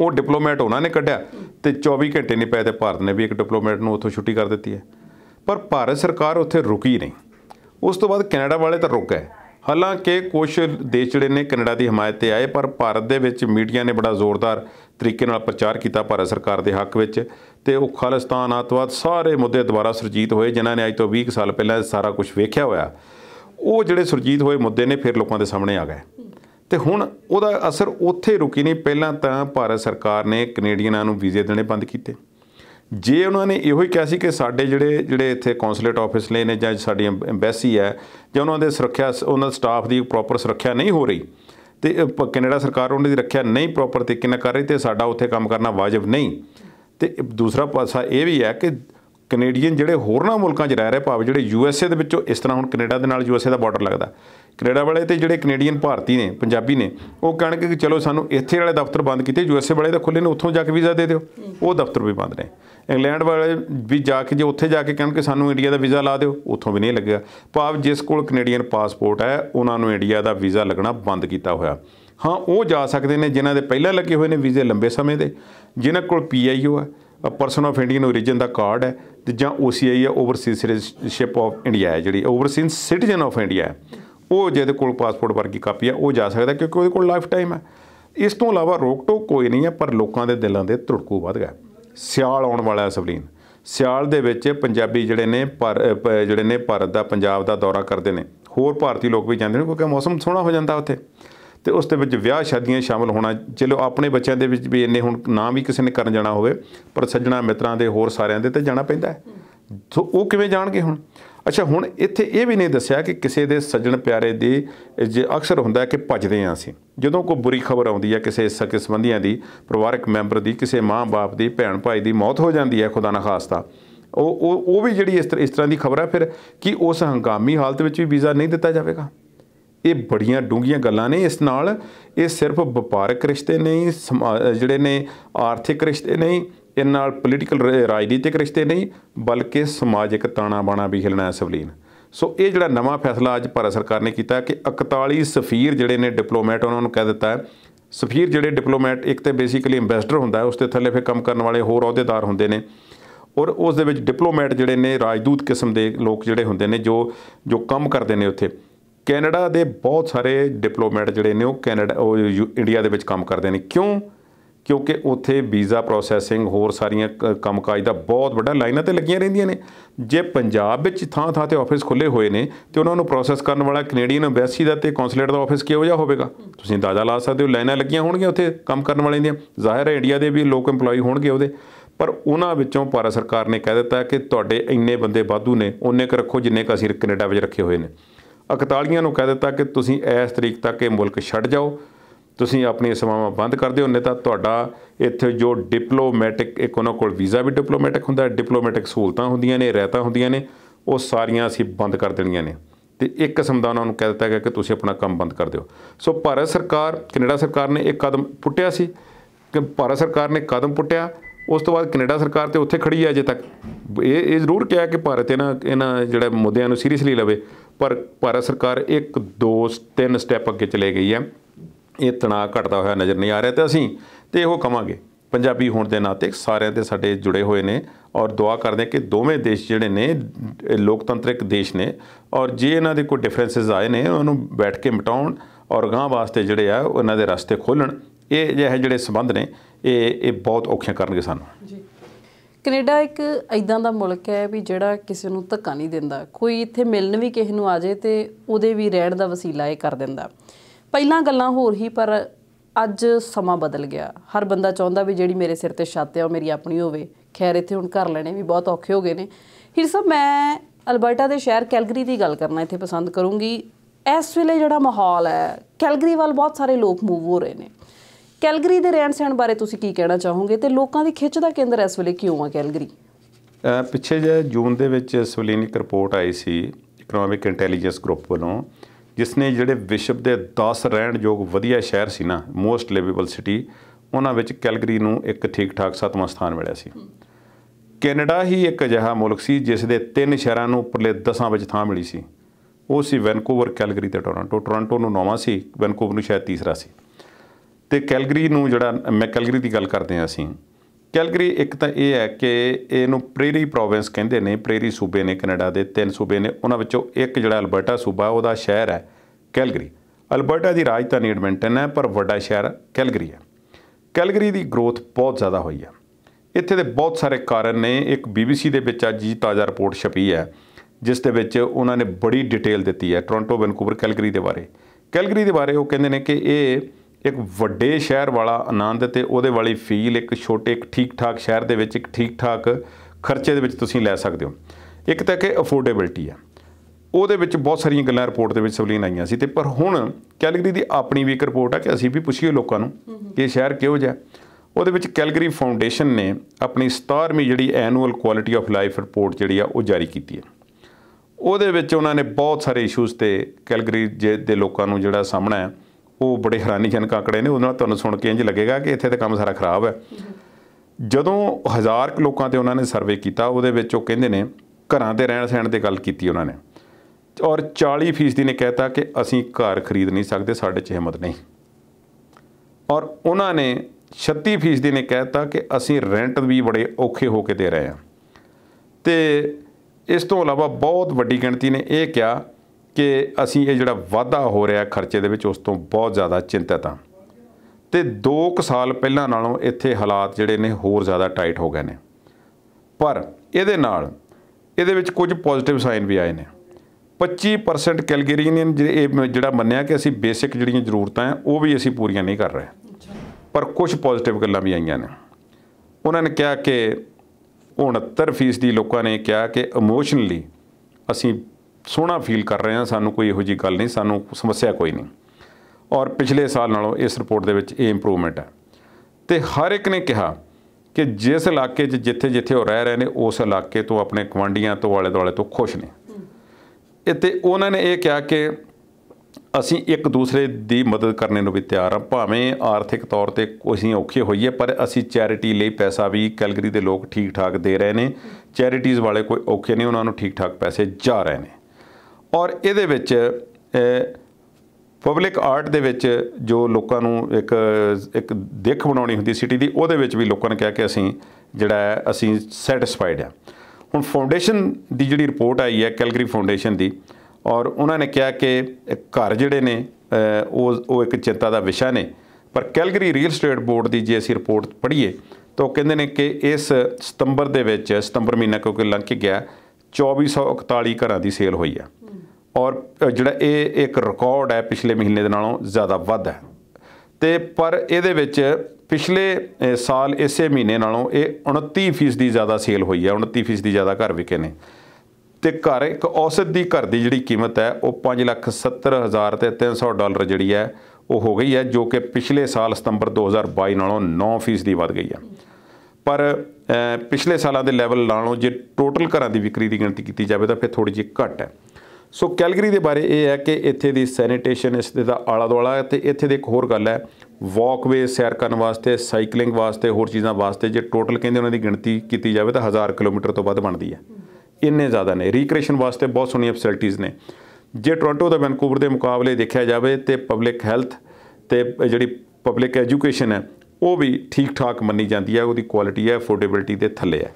ਉਹ ਡਿਪਲੋਮੈਟ ਉਹਨਾਂ ਨੇ ਕੱਢਿਆ ਤੇ 24 ਘੰਟੇ ਨਹੀਂ ਪਏ ਤੇ ਭਾਰਤ ਨੇ ਵੀ ਇੱਕ ਡਿਪਲੋਮੈਟ ਨੂੰ ਉੱਥੋਂ ਛੁੱਟੀ ਕਰ ਦਿੱਤੀ ਹੈ ਪਰ ਭਾਰਤ ਸਰਕਾਰ ਉੱਥੇ ਰੁਕੀ ਨਹੀਂ ਉਸ ਤੋਂ ਬਾਅਦ ਕੈਨੇਡਾ ਵਾਲੇ ਤਾਂ ਰੁਕ ਗਏ ਹਾਲਾਂਕਿ ਕੁਝ ਦੇਸ਼ ਜਿਹੜੇ ਨੇ ਕੈਨੇਡਾ ਦੀ ਹਮਾਇਤ ਤੇ ਆਏ ਪਰ ਭਾਰਤ ਦੇ ਵਿੱਚ ਮੀਡੀਆ ਨੇ ਬੜਾ ਜ਼ੋਰਦਾਰ ਤਰੀਕੇ ਨਾਲ ਪ੍ਰਚਾਰ ਕੀਤਾ ਭਾਰਤ ਸਰਕਾਰ ਦੇ ਹੱਕ ਵਿੱਚ ਤੇ ਉਹ ਖਾਲਿਸਤਾਨ ਆਤਵਾਦ ਸਾਰੇ ਮੁੱਦੇ ਦੁਬਾਰਾ ਸੁਰਜੀਤ ਹੋਏ ਜਿਨ੍ਹਾਂ ਨੇ ਅੱਜ ਤੋਂ 20 ਸਾਲ ਪਹਿਲਾਂ ਸਾਰਾ ਕੁਝ ਵੇਖਿਆ ਹੋਇਆ ਉਹ ਜਿਹੜੇ ਸੁਰਜੀਤ ਹੋਏ ਮੁੱਦੇ ਨੇ ਫਿਰ ਲੋਕਾਂ ਦੇ ਸਾਹਮਣੇ ਆ ਗਏ ਤੇ ਹੁਣ ਉਹਦਾ ਅਸਰ ਉੱਥੇ ਰੁਕੀ ਨਹੀਂ ਪਹਿਲਾਂ ਤਾਂ ਭਾਰਤ ਸਰਕਾਰ ਨੇ ਕੈਨੇਡੀਅਨਾਂ ਨੂੰ ਵੀਜ਼ੇ ਦੇਣੇ ਬੰਦ ਕੀਤੇ ਜੇ ਉਹਨਾਂ ਨੇ ਇਹੋ ਹੀ ਕਿਹਾ ਸੀ ਕਿ ਸਾਡੇ ਜਿਹੜੇ ਜਿਹੜੇ ਇੱਥੇ ਕੌਂਸੂਲੇਟ ਆਫਿਸ ਨੇ ਨੇ ਜਾਂ ਸਾਡੀ ਐਮਬੈਸੀ ਹੈ ਜੇ ਉਹਨਾਂ ਦੇ ਸੁਰੱਖਿਆ ਉਹਨਾਂ ਸਟਾਫ ਦੀ ਪ੍ਰੋਪਰ ਸੁਰੱਖਿਆ ਨਹੀਂ ਹੋ ਰਹੀ ਤੇ ਕੈਨੇਡਾ ਸਰਕਾਰ ਉਹਨਾਂ ਦੀ ਰੱਖਿਆ ਨਹੀਂ ਪ੍ਰੋਪਰ ਤਰੀਕੇ ਨਾਲ ਕਰ ਰਹੀ ਤੇ ਸਾਡਾ ਉੱਥੇ ਕੰਮ ਕਰਨਾ ਵਾਜਬ ਨਹੀਂ ਤੇ ਦੂਸਰਾ ਪਾਸਾ ਇਹ ਵੀ ਹੈ ਕਿ ਕੈਨੇਡੀਅਨ ਜਿਹੜੇ ਹੋਰਨਾਂ ਮੁਲਕਾਂ 'ਚ ਰਹਿ ਰਹੇ ਭਾਵੇਂ ਜਿਹੜੇ ਯੂਐਸਏ ਦੇ ਵਿੱਚੋਂ ਇਸ ਤਰ੍ਹਾਂ ਹੁਣ ਕੈਨੇਡਾ ਦੇ ਨਾਲ ਯੂਐਸਏ ਦਾ ਬਾਰਡਰ ਲੱਗਦਾ ਕੈਨੇਡਾ ਵਾਲੇ ਤੇ ਜਿਹੜੇ ਕੈਨੇਡੀਅਨ ਭਾਰਤੀ ਨੇ ਪੰਜਾਬੀ ਨੇ ਉਹ ਕਹਣ ਕਿ ਚਲੋ ਸਾਨੂੰ ਇੱਥੇ ਵਾਲੇ ਦਫ਼ਤਰ ਬੰਦ ਕੀਤੇ ਯੂਐਸਏ ਵਾਲੇ ਤਾਂ ਖੁੱਲੇ ਨੇ ਉੱਥੋਂ ਜਾ ਕੇ ਵੀਜ਼ਾ ਦੇ ਦਿਓ ਉਹ ਦਫ਼ਤਰ ਵੀ ਬੰਦ ਨੇ ਇੰਗਲੈਂਡ ਵਾਲੇ ਵੀ ਜਾ ਕੇ ਜੇ ਉੱਥੇ ਜਾ ਕੇ ਕਹਿਣ ਕਿ ਸਾਨੂੰ ਇੰਡੀਆ ਦਾ ਵੀਜ਼ਾ ਲਾ ਦਿਓ ਉੱਥੋਂ ਵੀ ਨਹੀਂ ਲੱਗਿਆ ਭਾਵ ਜਿਸ ਕੋਲ ਕੈਨੇਡੀਅਨ ਪਾਸਪੋਰਟ ਹੈ ਉਹਨਾਂ ਨੂੰ ਇੰਡੀਆ ਦਾ ਵੀਜ਼ਾ ਲੱਗਣਾ ਬੰਦ ਕੀਤਾ ਹੋਇਆ ਹਾਂ ਉਹ ਜਾ ਸਕਦੇ ਨੇ ਜਿਨ੍ਹਾਂ ਦੇ ਪਹਿਲਾਂ ਲੱਗੇ ਹੋਏ ਨੇ ਵੀਜ਼ੇ ਲੰਬੇ ਸਮੇਂ ਦੇ ਜਿਨ੍ਹਾਂ ਕੋਲ ਪੀਆਈਓ ਹੈ ਪਰਸਨ ਆਫ ਇੰਡੀਅਨ origin ਦਾ ਕਾਰਡ ਹੈ ਤੇ ਜਾਂ OCI ਹੈ ਓਵਰਸੀਜ਼ ਸਿਟੀਜ਼ਨਸ਼ਿਪ ਆਫ ਇੰਡੀਆ ਹੈ ਜਿਹੜੀ ਓਵਰਸੀਜ਼ ਸਿਟੀਜ਼ਨ ਆਫ ਇੰਡੀਆ ਹੈ ਉਹ ਜਿਹਦੇ ਕੋਲ ਪਾਸਪੋਰਟ ਵਰਗੀ ਕਾਪੀ ਆ ਉਹ ਜਾ ਸਕਦਾ ਕਿਉਂਕਿ ਉਹਦੇ ਕੋਲ ਲਾਈਫ ਟਾਈਮ ਹੈ ਇਸ ਤੋਂ ਇਲਾਵਾ ਰੋਕ ਟੋਕ ਕੋਈ ਨਹੀਂ ਹੈ ਪਰ ਲੋਕਾਂ ਦੇ ਦਿਲਾਂ ਦੇ ਧੜਕੂ ਵੱਧ ਗਏ ਸਿਆਲ ਆਉਣ ਵਾਲਾ ਹੈ ਸਵਲੀਨ ਸਿਆਲ ਦੇ ਵਿੱਚ ਪੰਜਾਬੀ ਜਿਹੜੇ ਨੇ ਪਰ ਜਿਹੜੇ ਨੇ ਭਾਰਤ ਦਾ ਪੰਜਾਬ ਦਾ ਦੌਰਾ ਕਰਦੇ ਨੇ ਹੋਰ ਭਾਰਤੀ ਲੋਕ ਵੀ ਜਾਂਦੇ ਨੇ ਕਿਉਂਕਿ ਮੌਸਮ ਸੋਹਣਾ ਹੋ ਜਾਂਦਾ ਉੱਥੇ ਤੇ ਉਸ ਦੇ ਵਿੱਚ ਵਿਆਹ ਸ਼ਾਦੀਆਂ ਸ਼ਾਮਲ ਹੋਣਾ ਚਲੋ ਆਪਣੇ ਬੱਚਿਆਂ ਦੇ ਵਿੱਚ ਵੀ ਇੰਨੇ ਹੁਣ ਨਾ ਵੀ ਕਿਸੇ ਨੇ ਕਰਨ ਜਾਣਾ ਹੋਵੇ ਪਰ ਸੱਜਣਾ ਮਿੱਤਰਾਂ ਦੇ ਹੋਰ ਸਾਰਿਆਂ ਦੇ ਤੇ ਜਾਣਾ ਪੈਂਦਾ ਸੋ ਉਹ ਕਿਵੇਂ ਜਾਣਗੇ ਹੁਣ ਅੱਛਾ ਹੁਣ ਇੱਥੇ ਇਹ ਵੀ ਨਹੀਂ ਦੱਸਿਆ ਕਿ ਕਿਸੇ ਦੇ ਸੱਜਣ ਪਿਆਰੇ ਦੀ ਜੇ ਅਕਸਰ ਹੁੰਦਾ ਹੈ ਕਿ ਭੱਜਦੇ ਆਂ ਅਸੀਂ ਜਦੋਂ ਕੋਈ ਬੁਰੀ ਖਬਰ ਆਉਂਦੀ ਹੈ ਕਿਸੇ ਸਕੇ ਸੰਬੰਧੀਆਂ ਦੀ ਪਰਿਵਾਰਕ ਮੈਂਬਰ ਦੀ ਕਿਸੇ ਮਾਂ-ਬਾਪ ਦੀ ਭੈਣ ਭਾਈ ਦੀ ਮੌਤ ਹੋ ਜਾਂਦੀ ਹੈ ਖੁਦਾ ਨਾ ਖਾਸਤਾ ਉਹ ਉਹ ਉਹ ਵੀ ਜਿਹੜੀ ਇਸ ਤਰ੍ਹਾਂ ਇਸ ਤਰ੍ਹਾਂ ਦੀ ਖਬਰ ਹੈ ਫਿਰ ਕਿ ਉਸ ਹੰਗਾਮੀ ਹਾਲਤ ਵਿੱਚ ਵੀ ਵੀਜ਼ਾ ਨਹੀਂ ਦਿੱਤਾ ਜਾਵੇਗਾ ਇਹ ਬੜੀਆਂ ਡੂੰਘੀਆਂ ਗੱਲਾਂ ਨੇ ਇਸ ਨਾਲ ਇਹ ਸਿਰਫ ਵਪਾਰਕ ਰਿਸ਼ਤੇ ਨਹੀਂ ਜਿਹੜੇ ਨੇ ਆਰਥਿਕ ਰਿਸ਼ਤੇ ਨਹੀਂ ਇਹ ਨਾਲ ਪੋਲੀਟੀਕਲ ਰਾਜਨੀਤਿਕ ਰਿਸ਼ਤੇ ਨਹੀਂ ਬਲਕਿ ਸਮਾਜਿਕ ਤਾਣਾ ਬਾਣਾ ਵੀ ਖਿਲਣਾ ਹੈ ਸਵਲੀਨ ਸੋ ਇਹ ਜਿਹੜਾ ਨਵਾਂ ਫੈਸਲਾ ਅੱਜ ਭਾਰਤ ਸਰਕਾਰ ਨੇ ਕੀਤਾ ਕਿ 41 ਸਫੀਰ ਜਿਹੜੇ ਨੇ ਡਿਪਲੋਮੈਟ ਉਹਨਾਂ ਨੂੰ ਕਹਿ ਦਿੱਤਾ ਸਫੀਰ ਜਿਹੜੇ ਡਿਪਲੋਮੈਟ ਇੱਕ ਤੇ ਬੇਸਿਕਲੀ ਐਮਬੈਸਡਰ ਹੁੰਦਾ ਹੈ ਉਸ ਦੇ ਥੱਲੇ ਫਿਰ ਕੰਮ ਕਰਨ ਵਾਲੇ ਹੋਰ ਅਹੁਦੇਦਾਰ ਹੁੰਦੇ ਨੇ ਔਰ ਉਸ ਦੇ ਵਿੱਚ ਡਿਪਲੋਮੈਟ ਜਿਹੜੇ ਨੇ ਰਾਜਦੂਤ ਕਿਸਮ ਦੇ ਲੋਕ ਜਿਹੜੇ ਹੁੰਦੇ ਨੇ ਜੋ ਜੋ ਕੰਮ ਕਰਦੇ ਨੇ ਉੱਥੇ ਕੈਨੇਡਾ ਦੇ ਬਹੁਤ ਸਾਰੇ ਡਿਪਲੋਮੈਟ ਜਿਹੜੇ ਨੇ ਉਹ ਕੈਨੇਡਾ ਉਹ ਇੰਡੀਆ ਦੇ ਵਿੱਚ ਕੰਮ ਕਰਦੇ ਨੇ ਕਿਉਂ ਕਿਉਂਕਿ ਉੱਥੇ ਵੀਜ਼ਾ ਪ੍ਰੋਸੈਸਿੰਗ ਹੋਰ ਸਾਰੀਆਂ ਕੰਮਕਾਜ ਦਾ ਬਹੁਤ ਵੱਡਾ ਲਾਈਨਾਂ ਤੇ ਲੱਗੀਆਂ ਰਹਿੰਦੀਆਂ ਨੇ ਜੇ ਪੰਜਾਬ ਵਿੱਚ ਥਾਂ ਥਾਂ ਤੇ ਆਫਿਸ ਖੁੱਲੇ ਹੋਏ ਨੇ ਤੇ ਉਹਨਾਂ ਨੂੰ ਪ੍ਰੋਸੈਸ ਕਰਨ ਵਾਲਾ ਕੈਨੇਡੀਅਨ ਐਮਬੈਸੀ ਦਾ ਤੇ ਕੌਂਸੂਲੇਟ ਦਾ ਆਫਿਸ ਕਿਹੋ ਜਿਹਾ ਹੋਵੇਗਾ ਤੁਸੀਂ ਅੰਦਾਜ਼ਾ ਲਾ ਸਕਦੇ ਹੋ ਲਾਈਨਾਂ ਲੱਗੀਆਂ ਹੋਣਗੀਆਂ ਉੱਥੇ ਕੰਮ ਕਰਨ ਵਾਲਿਆਂ ਦੀਆਂ ਜ਼ਾਹਿਰ ਹੈ ਇੰਡੀਆ ਦੇ ਵੀ ਲੋਕ ਏਮਪਲੋਈ ਹੋਣਗੇ ਉਹਦੇ ਪਰ ਉਹਨਾਂ ਵਿੱਚੋਂ ਭਾਰਤ ਸਰਕਾਰ ਨੇ ਕਹਿ ਦਿੱਤਾ ਕਿ ਤੁਹਾਡੇ ਇੰਨੇ ਬੰਦੇ ਬਾਧੂ ਨੇ ਉਹਨੇ ਕ ਰੱਖੋ ਜਿੰਨੇ ਕ ਅਸੀਂ ਕੈਨੇਡਾ ਵਿੱਚ ਰੱਖੇ ਹੋਏ ਨੇ 41 ਨੂੰ ਕਹਿ ਦਿੱਤਾ ਕਿ ਤੁਸੀਂ ਇਸ ਤਰੀਕ ਤੱਕ ਇਹ ਮੁਲਕ ਛੱਡ ਜਾਓ ਤੁਸੀਂ ਆਪਣੀਆਂ ਸਮਾਵਾਂ ਬੰਦ ਕਰ ਦਿਓ ਨਹੀਂ ਤਾਂ ਤੁਹਾਡਾ ਇੱਥੇ ਜੋ ਡਿਪਲੋਮੈਟਿਕ ਇੱਕ ਉਹਨਾਂ ਕੋਲ ਵੀਜ਼ਾ ਵੀ ਡਿਪਲੋਮੈਟਿਕ ਹੁੰਦਾ ਡਿਪਲੋਮੈਟਿਕ ਸਹੂਲਤਾਂ ਹੁੰਦੀਆਂ ਨੇ ਰਹਿਤਾਂ ਹੁੰਦੀਆਂ ਨੇ ਉਹ ਸਾਰੀਆਂ ਅਸੀਂ ਬੰਦ ਕਰ ਦੇਣੀਆਂ ਨੇ ਤੇ ਇੱਕ ਕਿਸਮ ਦਾ ਉਹਨਾਂ ਨੂੰ ਕਹਿ ਦਿੱਤਾ ਗਿਆ ਕਿ ਤੁਸੀਂ ਆਪਣਾ ਕੰਮ ਬੰਦ ਕਰ ਦਿਓ ਸੋ ਭਾਰਤ ਸਰਕਾਰ ਕੈਨੇਡਾ ਸਰਕਾਰ ਨੇ ਇੱਕ ਕਦਮ ਪੁੱਟਿਆ ਸੀ ਕਿ ਭਾਰਤ ਸਰਕਾਰ ਨੇ ਕਦਮ ਪੁੱਟਿਆ ਉਸ ਤੋਂ ਬਾਅਦ ਕੈਨੇਡਾ ਸਰਕਾਰ ਤੇ ਉੱਥੇ ਖੜੀ ਹੈ ਅਜੇ ਤੱਕ ਇਹ ਇਹ ਜ਼ਰੂਰ ਕਿਹਾ ਕਿ ਭਾਰਤ ਇਹਨਾਂ ਇਹਨਾਂ ਜਿਹੜਾ ਮੁੱਦਿਆਂ ਨੂੰ ਸੀਰੀਅਸਲੀ ਲਵੇ ਪਰ ਭਾਰਤ ਸਰਕਾਰ ਇੱਕ ਦੋ ਤਿੰਨ ਸਟੈਪ ਅੱਗੇ ਚਲੇ ਗਈ ਹੈ ਇਹ ਤਣਾਅ ਘਟਦਾ ਹੋਇਆ ਨਜ਼ਰ ਨਹੀਂ ਆ ਰਿਹਾ ਤੇ ਅਸੀਂ ਤੇ ਇਹੋ ਕਵਾਂਗੇ ਪੰਜਾਬੀ ਹੋਣ ਦੇ ਨਾਤੇ ਸਾਰਿਆਂ ਦੇ ਸਾਡੇ ਜੁੜੇ ਹੋਏ ਨੇ ਔਰ ਦੁਆ ਕਰਦੇ ਕਿ ਦੋਵੇਂ ਦੇਸ਼ ਜਿਹੜੇ ਨੇ ਲੋਕਤੰਤਰਿਕ ਦੇਸ਼ ਨੇ ਔਰ ਜੇ ਇਹਨਾਂ ਦੇ ਕੋਈ ਡਿਫਰੈਂਸਸ ਆਏ ਨੇ ਉਹਨਾਂ ਨੂੰ ਬੈਠ ਕੇ ਮਿਟਾਉਣ ਔਰ ਗਾਂ ਵਾਸਤੇ ਜਿਹੜੇ ਆ ਉਹਨਾਂ ਦੇ ਰਸਤੇ ਖੋਲਣ ਇਹ ਜਿਹੇ ਜਿਹੜੇ ਸਬੰਧ ਨੇ ਇਹ ਇਹ ਬਹੁਤ ਔਖੇ ਕਰਨਗੇ ਸਾਨੂੰ ਜੀ ਕੈਨੇਡਾ ਇੱਕ ਐਦਾਂ ਦਾ ਮੁਲਕ ਹੈ ਵੀ ਜਿਹੜਾ ਕਿਸੇ ਨੂੰ ਧੱਕਾ ਨਹੀਂ ਦਿੰਦਾ ਕੋਈ ਇੱਥੇ ਮਿਲਣ ਵੀ ਕਿਸੇ ਨੂੰ ਆ ਜਾਏ ਤੇ ਉਹਦੇ ਵੀ ਰਹਿਣ ਦਾ ਵਸੀਲਾ ਇਹ ਕਰ ਦਿੰਦਾ ਪਹਿਲਾਂ ਗੱਲਾਂ ਹੋਰ ਹੀ ਪਰ ਅੱਜ ਸਮਾਂ ਬਦਲ ਗਿਆ ਹਰ ਬੰਦਾ ਚਾਹੁੰਦਾ ਵੀ ਜਿਹੜੀ ਮੇਰੇ ਸਿਰ ਤੇ ਛੱਤ ਆ ਉਹ ਮੇਰੀ ਆਪਣੀ ਹੋਵੇ ਖੈਰ ਇੱਥੇ ਹੁਣ ਘਰ ਲੈਣੇ ਵੀ ਬਹੁਤ ਔਖੇ ਹੋ ਗਏ ਨੇ ਹੀਰ ਸਾਹਿਬ ਮੈਂ ਅਲਬਰਟਾ ਦੇ ਸ਼ਹਿਰ ਕੈਲਗਰੀ ਦੀ ਗੱਲ ਕਰਨਾ ਇੱਥੇ ਪਸੰਦ ਕਰੂੰਗੀ ਇਸ ਵੇਲੇ ਜਿਹੜਾ ਮਾਹੌਲ ਹੈ ਕੈਲਗਰੀ ਵੱਲ ਬਹੁਤ ਸਾਰੇ ਲੋਕ ਮੂਵ ਹੋ ਰਹੇ ਨੇ ਕੈਲਗਰੀ ਦੇ ਰਹਿਣ ਸਹਿਣ ਬਾਰੇ ਤੁਸੀਂ ਕੀ ਕਹਿਣਾ ਚਾਹੋਗੇ ਤੇ ਲੋਕਾਂ ਦੀ ਖਿੱਚ ਦਾ ਕੇਂਦਰ ਇਸ ਵੇਲੇ ਕਿਉਂ ਆ ਕੈਲਗਰੀ ਪਿੱਛੇ ਜੇ ਜੂਨ ਦੇ ਵਿੱਚ ਸਵਲੀਨਿਕ ਰਿਪੋਰਟ ਆਈ ਸੀ ਇਕਨੋਮਿਕ ਇੰਟੈਲੀਜੈਂਸ ਗਰੁੱਪ ਵੱਲੋਂ ਜਿਸ ਨੇ ਜਿਹੜੇ ਵਿਸ਼ਵ ਦੇ 10 ਰਹਿਣ ਯੋਗ ਵਧੀਆ ਸ਼ਹਿਰ ਸੀ ਨਾ ਮੋਸਟ ਲਿਵੇਬਲ ਸਿਟੀ ਉਹਨਾਂ ਵਿੱਚ ਕੈਲਗਰੀ ਨੂੰ ਇੱਕ ਠੀਕ ਠਾਕ 7ਵਾਂ ਸਥਾਨ ਮਿਲਿਆ ਸੀ ਕੈਨੇਡਾ ਹੀ ਇੱਕ ਅਜਿਹਾ ਮੁਲਕ ਸੀ ਜਿਸ ਦੇ ਤਿੰਨ ਸ਼ਹਿਰਾਂ ਨੂੰ ਉੱਪਰਲੇ 10ਾਂ ਵਿੱਚ ਥਾਂ ਮਿਲੀ ਸੀ ਉਹ ਸੀ ਵੈਨਕੂਵਰ ਕੈਲਗਰੀ ਤੇ ਟੋਰਾਂਟੋ ਟੋਰਾਂਟੋ ਨੂੰ ਨੌਵਾਂ ਸੀ ਵੈਨਕੂਵਰ ਨੂੰ ਸ਼ਾਇਦ ਤੀਸਰਾ ਸੀ ਤੇ ਕੈਲਗਰੀ ਨੂੰ ਜਿਹੜਾ ਮੈਂ ਕੈਲਗਰੀ ਦੀ ਗੱਲ ਕਰਦੇ ਆ ਅਸੀਂ ਕੈਲਗਰੀ ਇੱਕ ਤਾਂ ਇਹ ਹੈ ਕਿ ਇਹਨੂੰ ਪ੍ਰੇਰੀ ਪ੍ਰੋਵਿੰਸ ਕਹਿੰਦੇ ਨੇ ਪ੍ਰੇਰੀ ਸੂਬੇ ਨੇ ਕੈਨੇਡਾ ਦੇ ਤਿੰਨ ਸੂਬੇ ਨੇ ਉਹਨਾਂ ਵਿੱਚੋਂ ਇੱਕ ਜਿਹੜਾ ਅਲਬਰਟਾ ਸੂਬਾ ਉਹਦਾ ਸ਼ਹਿਰ ਹੈ ਕੈਲਗਰੀ ਅਲਬਰਟਾ ਦੀ ਰਾਜਧਾਨੀ ਐਡਮਿੰਟਨ ਹੈ ਪਰ ਵੱਡਾ ਸ਼ਹਿਰ ਕੈਲਗਰੀ ਹੈ ਕੈਲਗਰੀ ਦੀ ਗਰੋਥ ਬਹੁਤ ਜ਼ਿਆਦਾ ਹੋਈ ਹੈ ਇੱਥੇ ਦੇ ਬਹੁਤ ਸਾਰੇ ਕਾਰਨ ਨੇ ਇੱਕ ਬੀਬੀਸੀ ਦੇ ਵਿੱਚ ਅੱਜ ਹੀ ਤਾਜ਼ਾ ਰਿਪੋਰਟ ਛਪੀ ਹੈ ਜਿਸ ਦੇ ਵਿੱਚ ਉਹਨਾਂ ਨੇ ਬੜੀ ਡਿਟੇਲ ਦਿੱਤੀ ਹੈ ਟੋਰਾਂਟੋ ਵੈਨਕੂਵਰ ਕੈਲਗਰੀ ਦੇ ਬਾਰੇ ਕੈਲਗਰੀ ਦੇ ਬਾਰੇ ਉਹ ਕਹਿੰਦੇ ਨੇ ਕਿ ਇਹ ਇੱਕ ਵੱਡੇ ਸ਼ਹਿਰ ਵਾਲਾ ਆਨੰਦ ਤੇ ਉਹਦੇ ਵਾਲੀ ਫੀਲ ਇੱਕ ਛੋਟੇ ਇੱਕ ਠੀਕ ਠਾਕ ਸ਼ਹਿਰ ਦੇ ਵਿੱਚ ਇੱਕ ਠੀਕ ਠਾਕ ਖਰਚੇ ਦੇ ਵਿੱਚ ਤੁਸੀਂ ਲੈ ਸਕਦੇ ਹੋ ਇੱਕ ਤਾਂ ਕਿ ਅਫੋਰਡੇਬਿਲਟੀ ਆ ਉਹਦੇ ਵਿੱਚ ਬਹੁਤ ਸਾਰੀਆਂ ਗੱਲਾਂ ਰਿਪੋਰਟ ਦੇ ਵਿੱਚ ਸਵਲੀਨ ਆਈਆਂ ਸੀ ਤੇ ਪਰ ਹੁਣ ਕੈਲਗਰੀ ਦੀ ਆਪਣੀ ਵੀ ਇੱਕ ਰਿਪੋਰਟ ਆ ਕਿ ਅਸੀਂ ਵੀ ਪੁੱਛੀਏ ਲੋਕਾਂ ਨੂੰ ਕਿ ਇਹ ਸ਼ਹਿਰ ਕਿਹੋ ਜਿਹਾ ਉਹਦੇ ਵਿੱਚ ਕੈਲਗਰੀ ਫਾਊਂਡੇਸ਼ਨ ਨੇ ਆਪਣੀ 17ਵੀਂ ਜਿਹੜੀ annual quality of life report ਜਿਹੜੀ ਆ ਉਹ ਜਾਰੀ ਕੀਤੀ ਹੈ ਉਹਦੇ ਵਿੱਚ ਉਹਨਾਂ ਨੇ ਬਹੁਤ ਸਾਰੇ ਇਸ਼ੂਜ਼ ਤੇ ਕੈਲਗਰੀ ਦੇ ਲੋਕਾਂ ਨੂੰ ਜਿਹੜਾ ਸਾਹਮਣਾ ਹੈ ਉਹ ਬੜੇ ਹੈਰਾਨੀਜਨਕ ਆંકੜੇ ਨੇ ਉਹਨਾਂ ਨਾਲ ਤੁਹਾਨੂੰ ਸੁਣ ਕੇ ਇੰਜ ਲੱਗੇਗਾ ਕਿ ਇੱਥੇ ਤਾਂ ਕੰਮ ਸਾਰਾ ਖਰਾਬ ਹੈ ਜਦੋਂ ਹਜ਼ਾਰ ਕੁ ਲੋਕਾਂ ਤੇ ਉਹਨਾਂ ਨੇ ਸਰਵੇ ਕੀਤਾ ਉਹਦੇ ਵਿੱਚ ਉਹ ਕਹਿੰਦੇ ਨੇ ਘਰਾਂ ਦੇ ਰਹਿਣ ਸਹਿਣ ਤੇ ਗੱਲ ਕੀਤੀ ਉਹਨਾਂ ਨੇ ਔਰ 40% ਨੇ ਕਹਿਤਾ ਕਿ ਅਸੀਂ ਘਰ ਖਰੀਦ ਨਹੀਂ ਸਕਦੇ ਸਾਡੇ 'ਚ ਹਿੰਮਤ ਨਹੀਂ ਔਰ ਉਹਨਾਂ ਨੇ 36% ਨੇ ਕਹਿਤਾ ਕਿ ਅਸੀਂ ਰੈਂਟ ਵੀ ਬੜੇ ਔਖੇ ਹੋ ਕੇ ਦੇ ਰਹੇ ਹਾਂ ਤੇ ਇਸ ਤੋਂ ਇਲਾਵਾ ਬਹੁਤ ਵੱਡੀ ਗਿਣਤੀ ਨੇ ਇਹ ਕਿਹਾ ਕਿ ਅਸੀਂ ਇਹ ਜਿਹੜਾ ਵਾਧਾ ਹੋ ਰਿਹਾ ਖਰਚੇ ਦੇ ਵਿੱਚ ਉਸ ਤੋਂ ਬਹੁਤ ਜ਼ਿਆਦਾ ਚਿੰਤਤ ਹਾਂ ਤੇ 2 ਸਾਲ ਪਹਿਲਾਂ ਨਾਲੋਂ ਇੱਥੇ ਹਾਲਾਤ ਜਿਹੜੇ ਨੇ ਹੋਰ ਜ਼ਿਆਦਾ ਟਾਈਟ ਹੋ ਗਏ ਨੇ ਪਰ ਇਹਦੇ ਨਾਲ ਇਹਦੇ ਵਿੱਚ ਕੁਝ ਪੋਜ਼ਿਟਿਵ ਸਾਈਨ ਵੀ ਆਏ ਨੇ 25% ਕੈਲਗਰੀਨੀਅਨ ਜਿਹੜੇ ਜਿਹੜਾ ਮੰਨਿਆ ਕਿ ਅਸੀਂ ਬੇਸਿਕ ਜਿਹੜੀਆਂ ਜ਼ਰੂਰਤਾਂ ਆ ਉਹ ਵੀ ਅਸੀਂ ਪੂਰੀਆਂ ਨਹੀਂ ਕਰ ਰਹੇ ਪਰ ਕੁਝ ਪੋਜ਼ਿਟਿਵ ਗੱਲਾਂ ਵੀ ਆਈਆਂ ਨੇ ਉਹਨਾਂ ਨੇ ਕਿਹਾ ਕਿ 69% ਦੀ ਲੋਕਾਂ ਨੇ ਕਿਹਾ ਕਿ ਇਮੋਸ਼ਨਲੀ ਅਸੀਂ ਸੋਹਣਾ ਫੀਲ ਕਰ ਰਹੇ ਹਾਂ ਸਾਨੂੰ ਕੋਈ ਇਹੋ ਜੀ ਗੱਲ ਨਹੀਂ ਸਾਨੂੰ ਸਮੱਸਿਆ ਕੋਈ ਨਹੀਂ ਔਰ ਪਿਛਲੇ ਸਾਲ ਨਾਲੋਂ ਇਸ ਰਿਪੋਰਟ ਦੇ ਵਿੱਚ ਇਹ ਇੰਪਰੂਵਮੈਂਟ ਹੈ ਤੇ ਹਰ ਇੱਕ ਨੇ ਕਿਹਾ ਕਿ ਜਿਸ ਇਲਾਕੇ 'ਚ ਜਿੱਥੇ ਜਿੱਥੇ ਉਹ ਰਹਿ ਰਹੇ ਨੇ ਉਸ ਇਲਾਕੇ ਤੋਂ ਆਪਣੇ ਕਵੰਡੀਆਂ ਤੋਂ ਆਲੇ ਦੁਆਲੇ ਤੋਂ ਖੁਸ਼ ਨੇ ਤੇ ਉਹਨਾਂ ਨੇ ਇਹ ਕਿਹਾ ਕਿ ਅਸੀਂ ਇੱਕ ਦੂਸਰੇ ਦੀ ਮਦਦ ਕਰਨ ਨੂੰ ਵੀ ਤਿਆਰ ਹਾਂ ਭਾਵੇਂ ਆਰਥਿਕ ਤੌਰ ਤੇ ਅਸੀਂ ਔਖੇ ਹੋਈਏ ਪਰ ਅਸੀਂ ਚੈਰਿਟੀ ਲਈ ਪੈਸਾ ਵੀ ਕੈਲਗਰੀ ਦੇ ਲੋਕ ਠੀਕ ਠਾਕ ਦੇ ਰਹੇ ਨੇ ਚੈਰਿਟੀਆਂ ਵਾਲੇ ਕੋਈ ਔਖੇ ਨਹੀਂ ਉਹਨਾਂ ਨੂੰ ਠੀਕ ਠਾਕ ਪੈਸੇ ਜਾ ਰਹੇ ਨੇ ਔਰ ਇਹਦੇ ਵਿੱਚ ਪਬਲਿਕ ਆਰਟ ਦੇ ਵਿੱਚ ਜੋ ਲੋਕਾਂ ਨੂੰ ਇੱਕ ਇੱਕ ਦਿੱਖ ਬਣਾਉਣੀ ਹੁੰਦੀ ਸਿਟੀ ਦੀ ਉਹਦੇ ਵਿੱਚ ਵੀ ਲੋਕਾਂ ਨੇ ਕਿਹਾ ਕਿ ਅਸੀਂ ਜਿਹੜਾ ਅਸੀਂ ਸੈਟੀਸਫਾਈਡ ਆ ਹੁਣ ਫਾਊਂਡੇਸ਼ਨ ਦੀ ਜਿਹੜੀ ਰਿਪੋਰਟ ਆਈ ਹੈ ਕੈਲਗਰੀ ਫਾਊਂਡੇਸ਼ਨ ਦੀ ਔਰ ਉਹਨਾਂ ਨੇ ਕਿਹਾ ਕਿ ਘਰ ਜਿਹੜੇ ਨੇ ਉਹ ਉਹ ਇੱਕ ਚਿੰਤਾ ਦਾ ਵਿਸ਼ਾ ਨੇ ਪਰ ਕੈਲਗਰੀ ਰੀਅਲ ਸਟੇਟ ਬੋਰਡ ਦੀ ਜੇ ਅਸੀਂ ਰਿਪੋਰਟ ਪੜ੍ਹੀਏ ਤਾਂ ਕਹਿੰਦੇ ਨੇ ਕਿ ਇਸ ਸਤੰਬਰ ਦੇ ਵਿੱਚ ਸਤੰਬਰ ਮਹੀਨਾ ਕਿਉਂਕਿ ਲੰਘ ਕੇ ਗਿਆ 2441 ਘਰਾਂ ਦੀ ਸੇਲ ਹੋਈ ਆ ਔਰ ਜਿਹੜਾ ਇਹ ਇੱਕ ਰਿਕਾਰਡ ਹੈ ਪਿਛਲੇ ਮਹੀਨੇ ਦੇ ਨਾਲੋਂ ਜ਼ਿਆਦਾ ਵੱਧ ਹੈ ਤੇ ਪਰ ਇਹਦੇ ਵਿੱਚ ਪਿਛਲੇ ਸਾਲ ਇਸੇ ਮਹੀਨੇ ਨਾਲੋਂ ਇਹ 29% ਦੀ ਜ਼ਿਆਦਾ ਸੇਲ ਹੋਈ ਹੈ 29% ਦੀ ਜ਼ਿਆਦਾ ਘਰ ਵਿਕੇ ਨੇ ਤੇ ਘਰ ਇੱਕ ਔਸਤ ਦੀ ਘਰ ਦੀ ਜਿਹੜੀ ਕੀਮਤ ਹੈ ਉਹ 570000 ਤੇ 300 ਡਾਲਰ ਜਿਹੜੀ ਹੈ ਉਹ ਹੋ ਗਈ ਹੈ ਜੋ ਕਿ ਪਿਛਲੇ ਸਾਲ ਸਤੰਬਰ 2022 ਨਾਲੋਂ 9% ਦੀ ਵੱਧ ਗਈ ਹੈ ਪਰ ਪਿਛਲੇ ਸਾਲਾਂ ਦੇ ਲੈਵਲ ਨਾਲੋਂ ਜੇ ਟੋਟਲ ਘਰਾਂ ਦੀ ਵਿਕਰੀ ਦੀ ਗਿਣਤੀ ਕੀਤੀ ਜਾਵੇ ਤਾਂ ਫਿਰ ਥੋੜੀ ਜਿਹੀ ਘੱਟ ਹੈ ਸੋ ਕੈਲਗਰੀ ਦੇ ਬਾਰੇ ਇਹ ਹੈ ਕਿ ਇੱਥੇ ਦੀ ਸੈਨੀਟੇਸ਼ਨ ਇਸ ਦੇ ਦਾ ਆਲਾ ਦੁਆਲਾ ਹੈ ਤੇ ਇੱਥੇ ਦੇ ਇੱਕ ਹੋਰ ਗੱਲ ਹੈ ਵਾਕਵੇ ਸੈਰ ਕਰਨ ਵਾਸਤੇ ਸਾਈਕਲਿੰਗ ਵਾਸਤੇ ਹੋਰ ਚੀਜ਼ਾਂ ਵਾਸਤੇ ਜੇ ਟੋਟਲ ਕਹਿੰਦੇ ਉਹਨਾਂ ਦੀ ਗਿਣਤੀ ਕੀਤੀ ਜਾਵੇ ਤਾਂ 1000 ਕਿਲੋਮੀਟਰ ਤੋਂ ਵੱਧ ਬਣਦੀ ਹੈ ਇੰਨੇ ਜ਼ਿਆਦਾ ਨੇ ਰੀਕ੍ਰੀਏਸ਼ਨ ਵਾਸਤੇ ਬਹੁਤ ਸੋਹਣੀਆਂ ਫੈਸਿਲਿਟੀਆਂ ਨੇ ਜੇ ਟੋਰਾਂਟੋ ਦਾ ਵੈਨਕੂਵਰ ਦੇ ਮੁਕਾਬਲੇ ਦੇਖਿਆ ਜਾਵੇ ਤੇ ਪਬਲਿਕ ਹੈਲਥ ਤੇ ਜਿਹੜੀ ਪਬਲਿਕ ਐਜੂਕੇਸ਼ਨ ਹੈ ਉਹ ਵੀ ਠੀਕ ਠਾਕ ਮੰਨੀ ਜਾਂਦੀ ਹੈ ਉਹਦੀ ਕੁਆਲਿਟੀ ਹੈ ਅਫੋਰਡੇਬਿਲਟੀ ਦੇ ਥੱਲੇ ਹੈ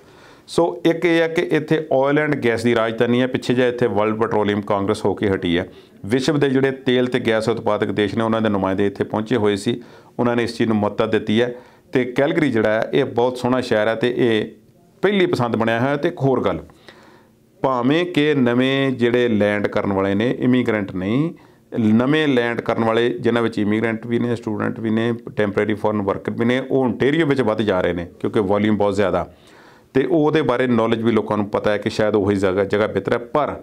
ਸੋ ਇੱਕ ਇਹ ਹੈ ਕਿ ਇੱਥੇ ਆਇਲ ਐਂਡ ਗੈਸ ਦੀ ਰਾਜਧਾਨੀ ਹੈ ਪਿੱਛੇ ਜੇ ਇੱਥੇ ਵਰਲਡ ਪੈਟਰੋਲੀਅਮ ਕਾਂਗਰਸ ਹੋ ਕੇ ਹਟੀ ਹੈ ਵਿਸ਼ਵ ਦੇ ਜਿਹੜੇ ਤੇਲ ਤੇ ਗੈਸ ਉਤਪਾਦਕ ਦੇਸ਼ ਨੇ ਉਹਨਾਂ ਦੇ ਨੁਮਾਇੰਦੇ ਇੱਥੇ ਪਹੁੰਚੇ ਹੋਏ ਸੀ ਉਹਨਾਂ ਨੇ ਇਸ ਚੀਜ਼ ਨੂੰ ਮੱਤਾ ਦਿੱਤੀ ਹੈ ਤੇ ਕੈਲਗਰੀ ਜਿਹੜਾ ਹੈ ਇਹ ਬਹੁਤ ਸੋਹਣਾ ਸ਼ਹਿਰ ਹੈ ਤੇ ਇਹ ਪਹਿਲੀ ਪਸੰਦ ਬਣਿਆ ਹੋਇਆ ਤੇ ਇੱਕ ਹੋਰ ਗੱਲ ਭਾਵੇਂ ਕਿ ਨਵੇਂ ਜਿਹੜੇ ਲੈਂਡ ਕਰਨ ਵਾਲੇ ਨੇ ਇਮੀਗ੍ਰੈਂਟ ਨਹੀਂ ਨਵੇਂ ਲੈਂਡ ਕਰਨ ਵਾਲੇ ਜਿਨ੍ਹਾਂ ਵਿੱਚ ਇਮੀਗ੍ਰੈਂਟ ਵੀ ਨੇ ਸਟੂਡੈਂਟ ਵੀ ਨੇ ਟੈਂਪਰੇਰੀ ਫੋਰਨ ਵਰਕਰ ਵੀ ਨੇ ਉਹ ਓਨਟੇਰੀਓ ਵਿੱਚ ਵੱਧ ਜਾ ਰਹੇ ਨੇ ਕਿਉਂਕਿ ਵੋਲਿਊਮ ਬਹੁਤ ਜ਼ਿਆਦਾ ਤੇ ਉਹਦੇ ਬਾਰੇ ਨੌਲੇਜ ਵੀ ਲੋਕਾਂ ਨੂੰ ਪਤਾ ਹੈ ਕਿ ਸ਼ਾਇਦ ਉਹੀ ਜਗ੍ਹਾ ਜਗ੍ਹਾ ਬਿਹਤਰ ਹੈ ਪਰ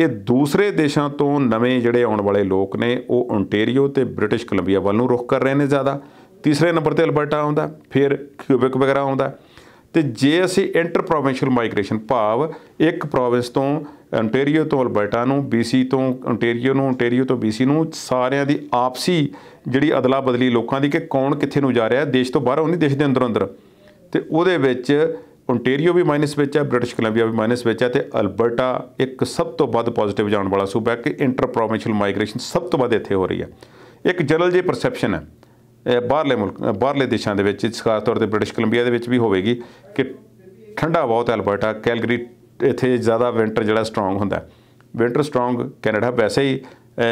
ਇਹ ਦੂਸਰੇ ਦੇਸ਼ਾਂ ਤੋਂ ਨਵੇਂ ਜਿਹੜੇ ਆਉਣ ਵਾਲੇ ਲੋਕ ਨੇ ਉਹ ਓਨਟੇਰੀਓ ਤੇ ਬ੍ਰਿਟਿਸ਼ ਕੋਲੰਬੀਆ ਵੱਲ ਨੂੰ ਰੁਖ ਕਰ ਰਹੇ ਨੇ ਜ਼ਿਆਦਾ ਤੀਸਰੇ ਨੰਬਰ ਤੇ ਅਲਬਰਟਾ ਆਉਂਦਾ ਫਿਰ ਕਿਊਬਿਕ ਵਗੈਰਾ ਆਉਂਦਾ ਤੇ ਜੇ ਅਸੀਂ ਇੰਟਰ ਪ੍ਰੋਵਿੰਸ਼ੀਅਲ ਮਾਈਗ੍ਰੇਸ਼ਨ ਭਾਵ ਇੱਕ ਪ੍ਰੋਵਿੰਸ ਤੋਂ ਓਨਟੇਰੀਓ ਤੋਂ ਅਲਬਰਟਾ ਨੂੰ ਬੀਸੀ ਤੋਂ ਓਨਟੇਰੀਓ ਨੂੰ ਓਨਟੇਰੀਓ ਤੋਂ ਬੀਸੀ ਨੂੰ ਸਾਰਿਆਂ ਦੀ ਆਪਸੀ ਜਿਹੜੀ ਅਦਲਾ ਬਦਲੀ ਲੋਕਾਂ ਦੀ ਕਿ ਕੌਣ ਕਿੱਥੇ ਨੂੰ ਜਾ ਰਿਹਾ ਦੇਸ਼ ਤੋਂ ਬਾਹਰ ਉਹ ਨਹੀਂ ਦੇਸ਼ ਦੇ ਅੰਦਰ ਅੰਦਰ ਤੇ ਉਹਦੇ ਵਿੱਚ ਓਨਟੇਰੀਓ ਵੀ ਮਾਈਨਸ ਵਿੱਚ ਹੈ ਬ੍ਰਿਟਿਸ਼ ਕੋਲੰਬੀਆ ਵੀ ਮਾਈਨਸ ਵਿੱਚ ਹੈ ਤੇ ਅਲਬਰਟਾ ਇੱਕ ਸਭ ਤੋਂ ਵੱਧ ਪੋਜ਼ਿਟਿਵ ਜਾਣ ਵਾਲਾ ਸੂਬਾ ਹੈ ਕਿ ਇੰਟਰ ਪ੍ਰੋਵਿੰਸ਼ੀਅਲ ਮਾਈਗ੍ਰੇਸ਼ਨ ਸਭ ਤੋਂ ਵੱਧ ਇੱਥੇ ਹੋ ਰਹੀ ਹੈ ਇੱਕ ਜਨਰਲ ਜੇ ਪਰਸੈਪਸ਼ਨ ਹੈ ਬਾਹਰਲੇ ਮੁਲਕ ਬਾਹਰਲੇ ਦੇਸ਼ਾਂ ਦੇ ਵਿੱਚ ਖਾਸ ਤੌਰ ਤੇ ਬ੍ਰਿਟਿਸ਼ ਕੋਲੰਬੀਆ ਦੇ ਵਿੱਚ ਵੀ ਹੋਵੇਗੀ ਕਿ ਠੰਡਾ ਬਹੁਤ ਹੈ ਅਲਬਰਟਾ ਕੈਲਗਰੀ ਇੱਥੇ ਜ਼ਿਆਦਾ ਵਿੰਟਰ ਜਿਹੜਾ ਸਟਰੋਂਗ ਹੁੰਦਾ ਵਿੰਟਰ ਸਟਰੋਂਗ ਕੈਨੇਡਾ ਵੈਸੇ ਹੀ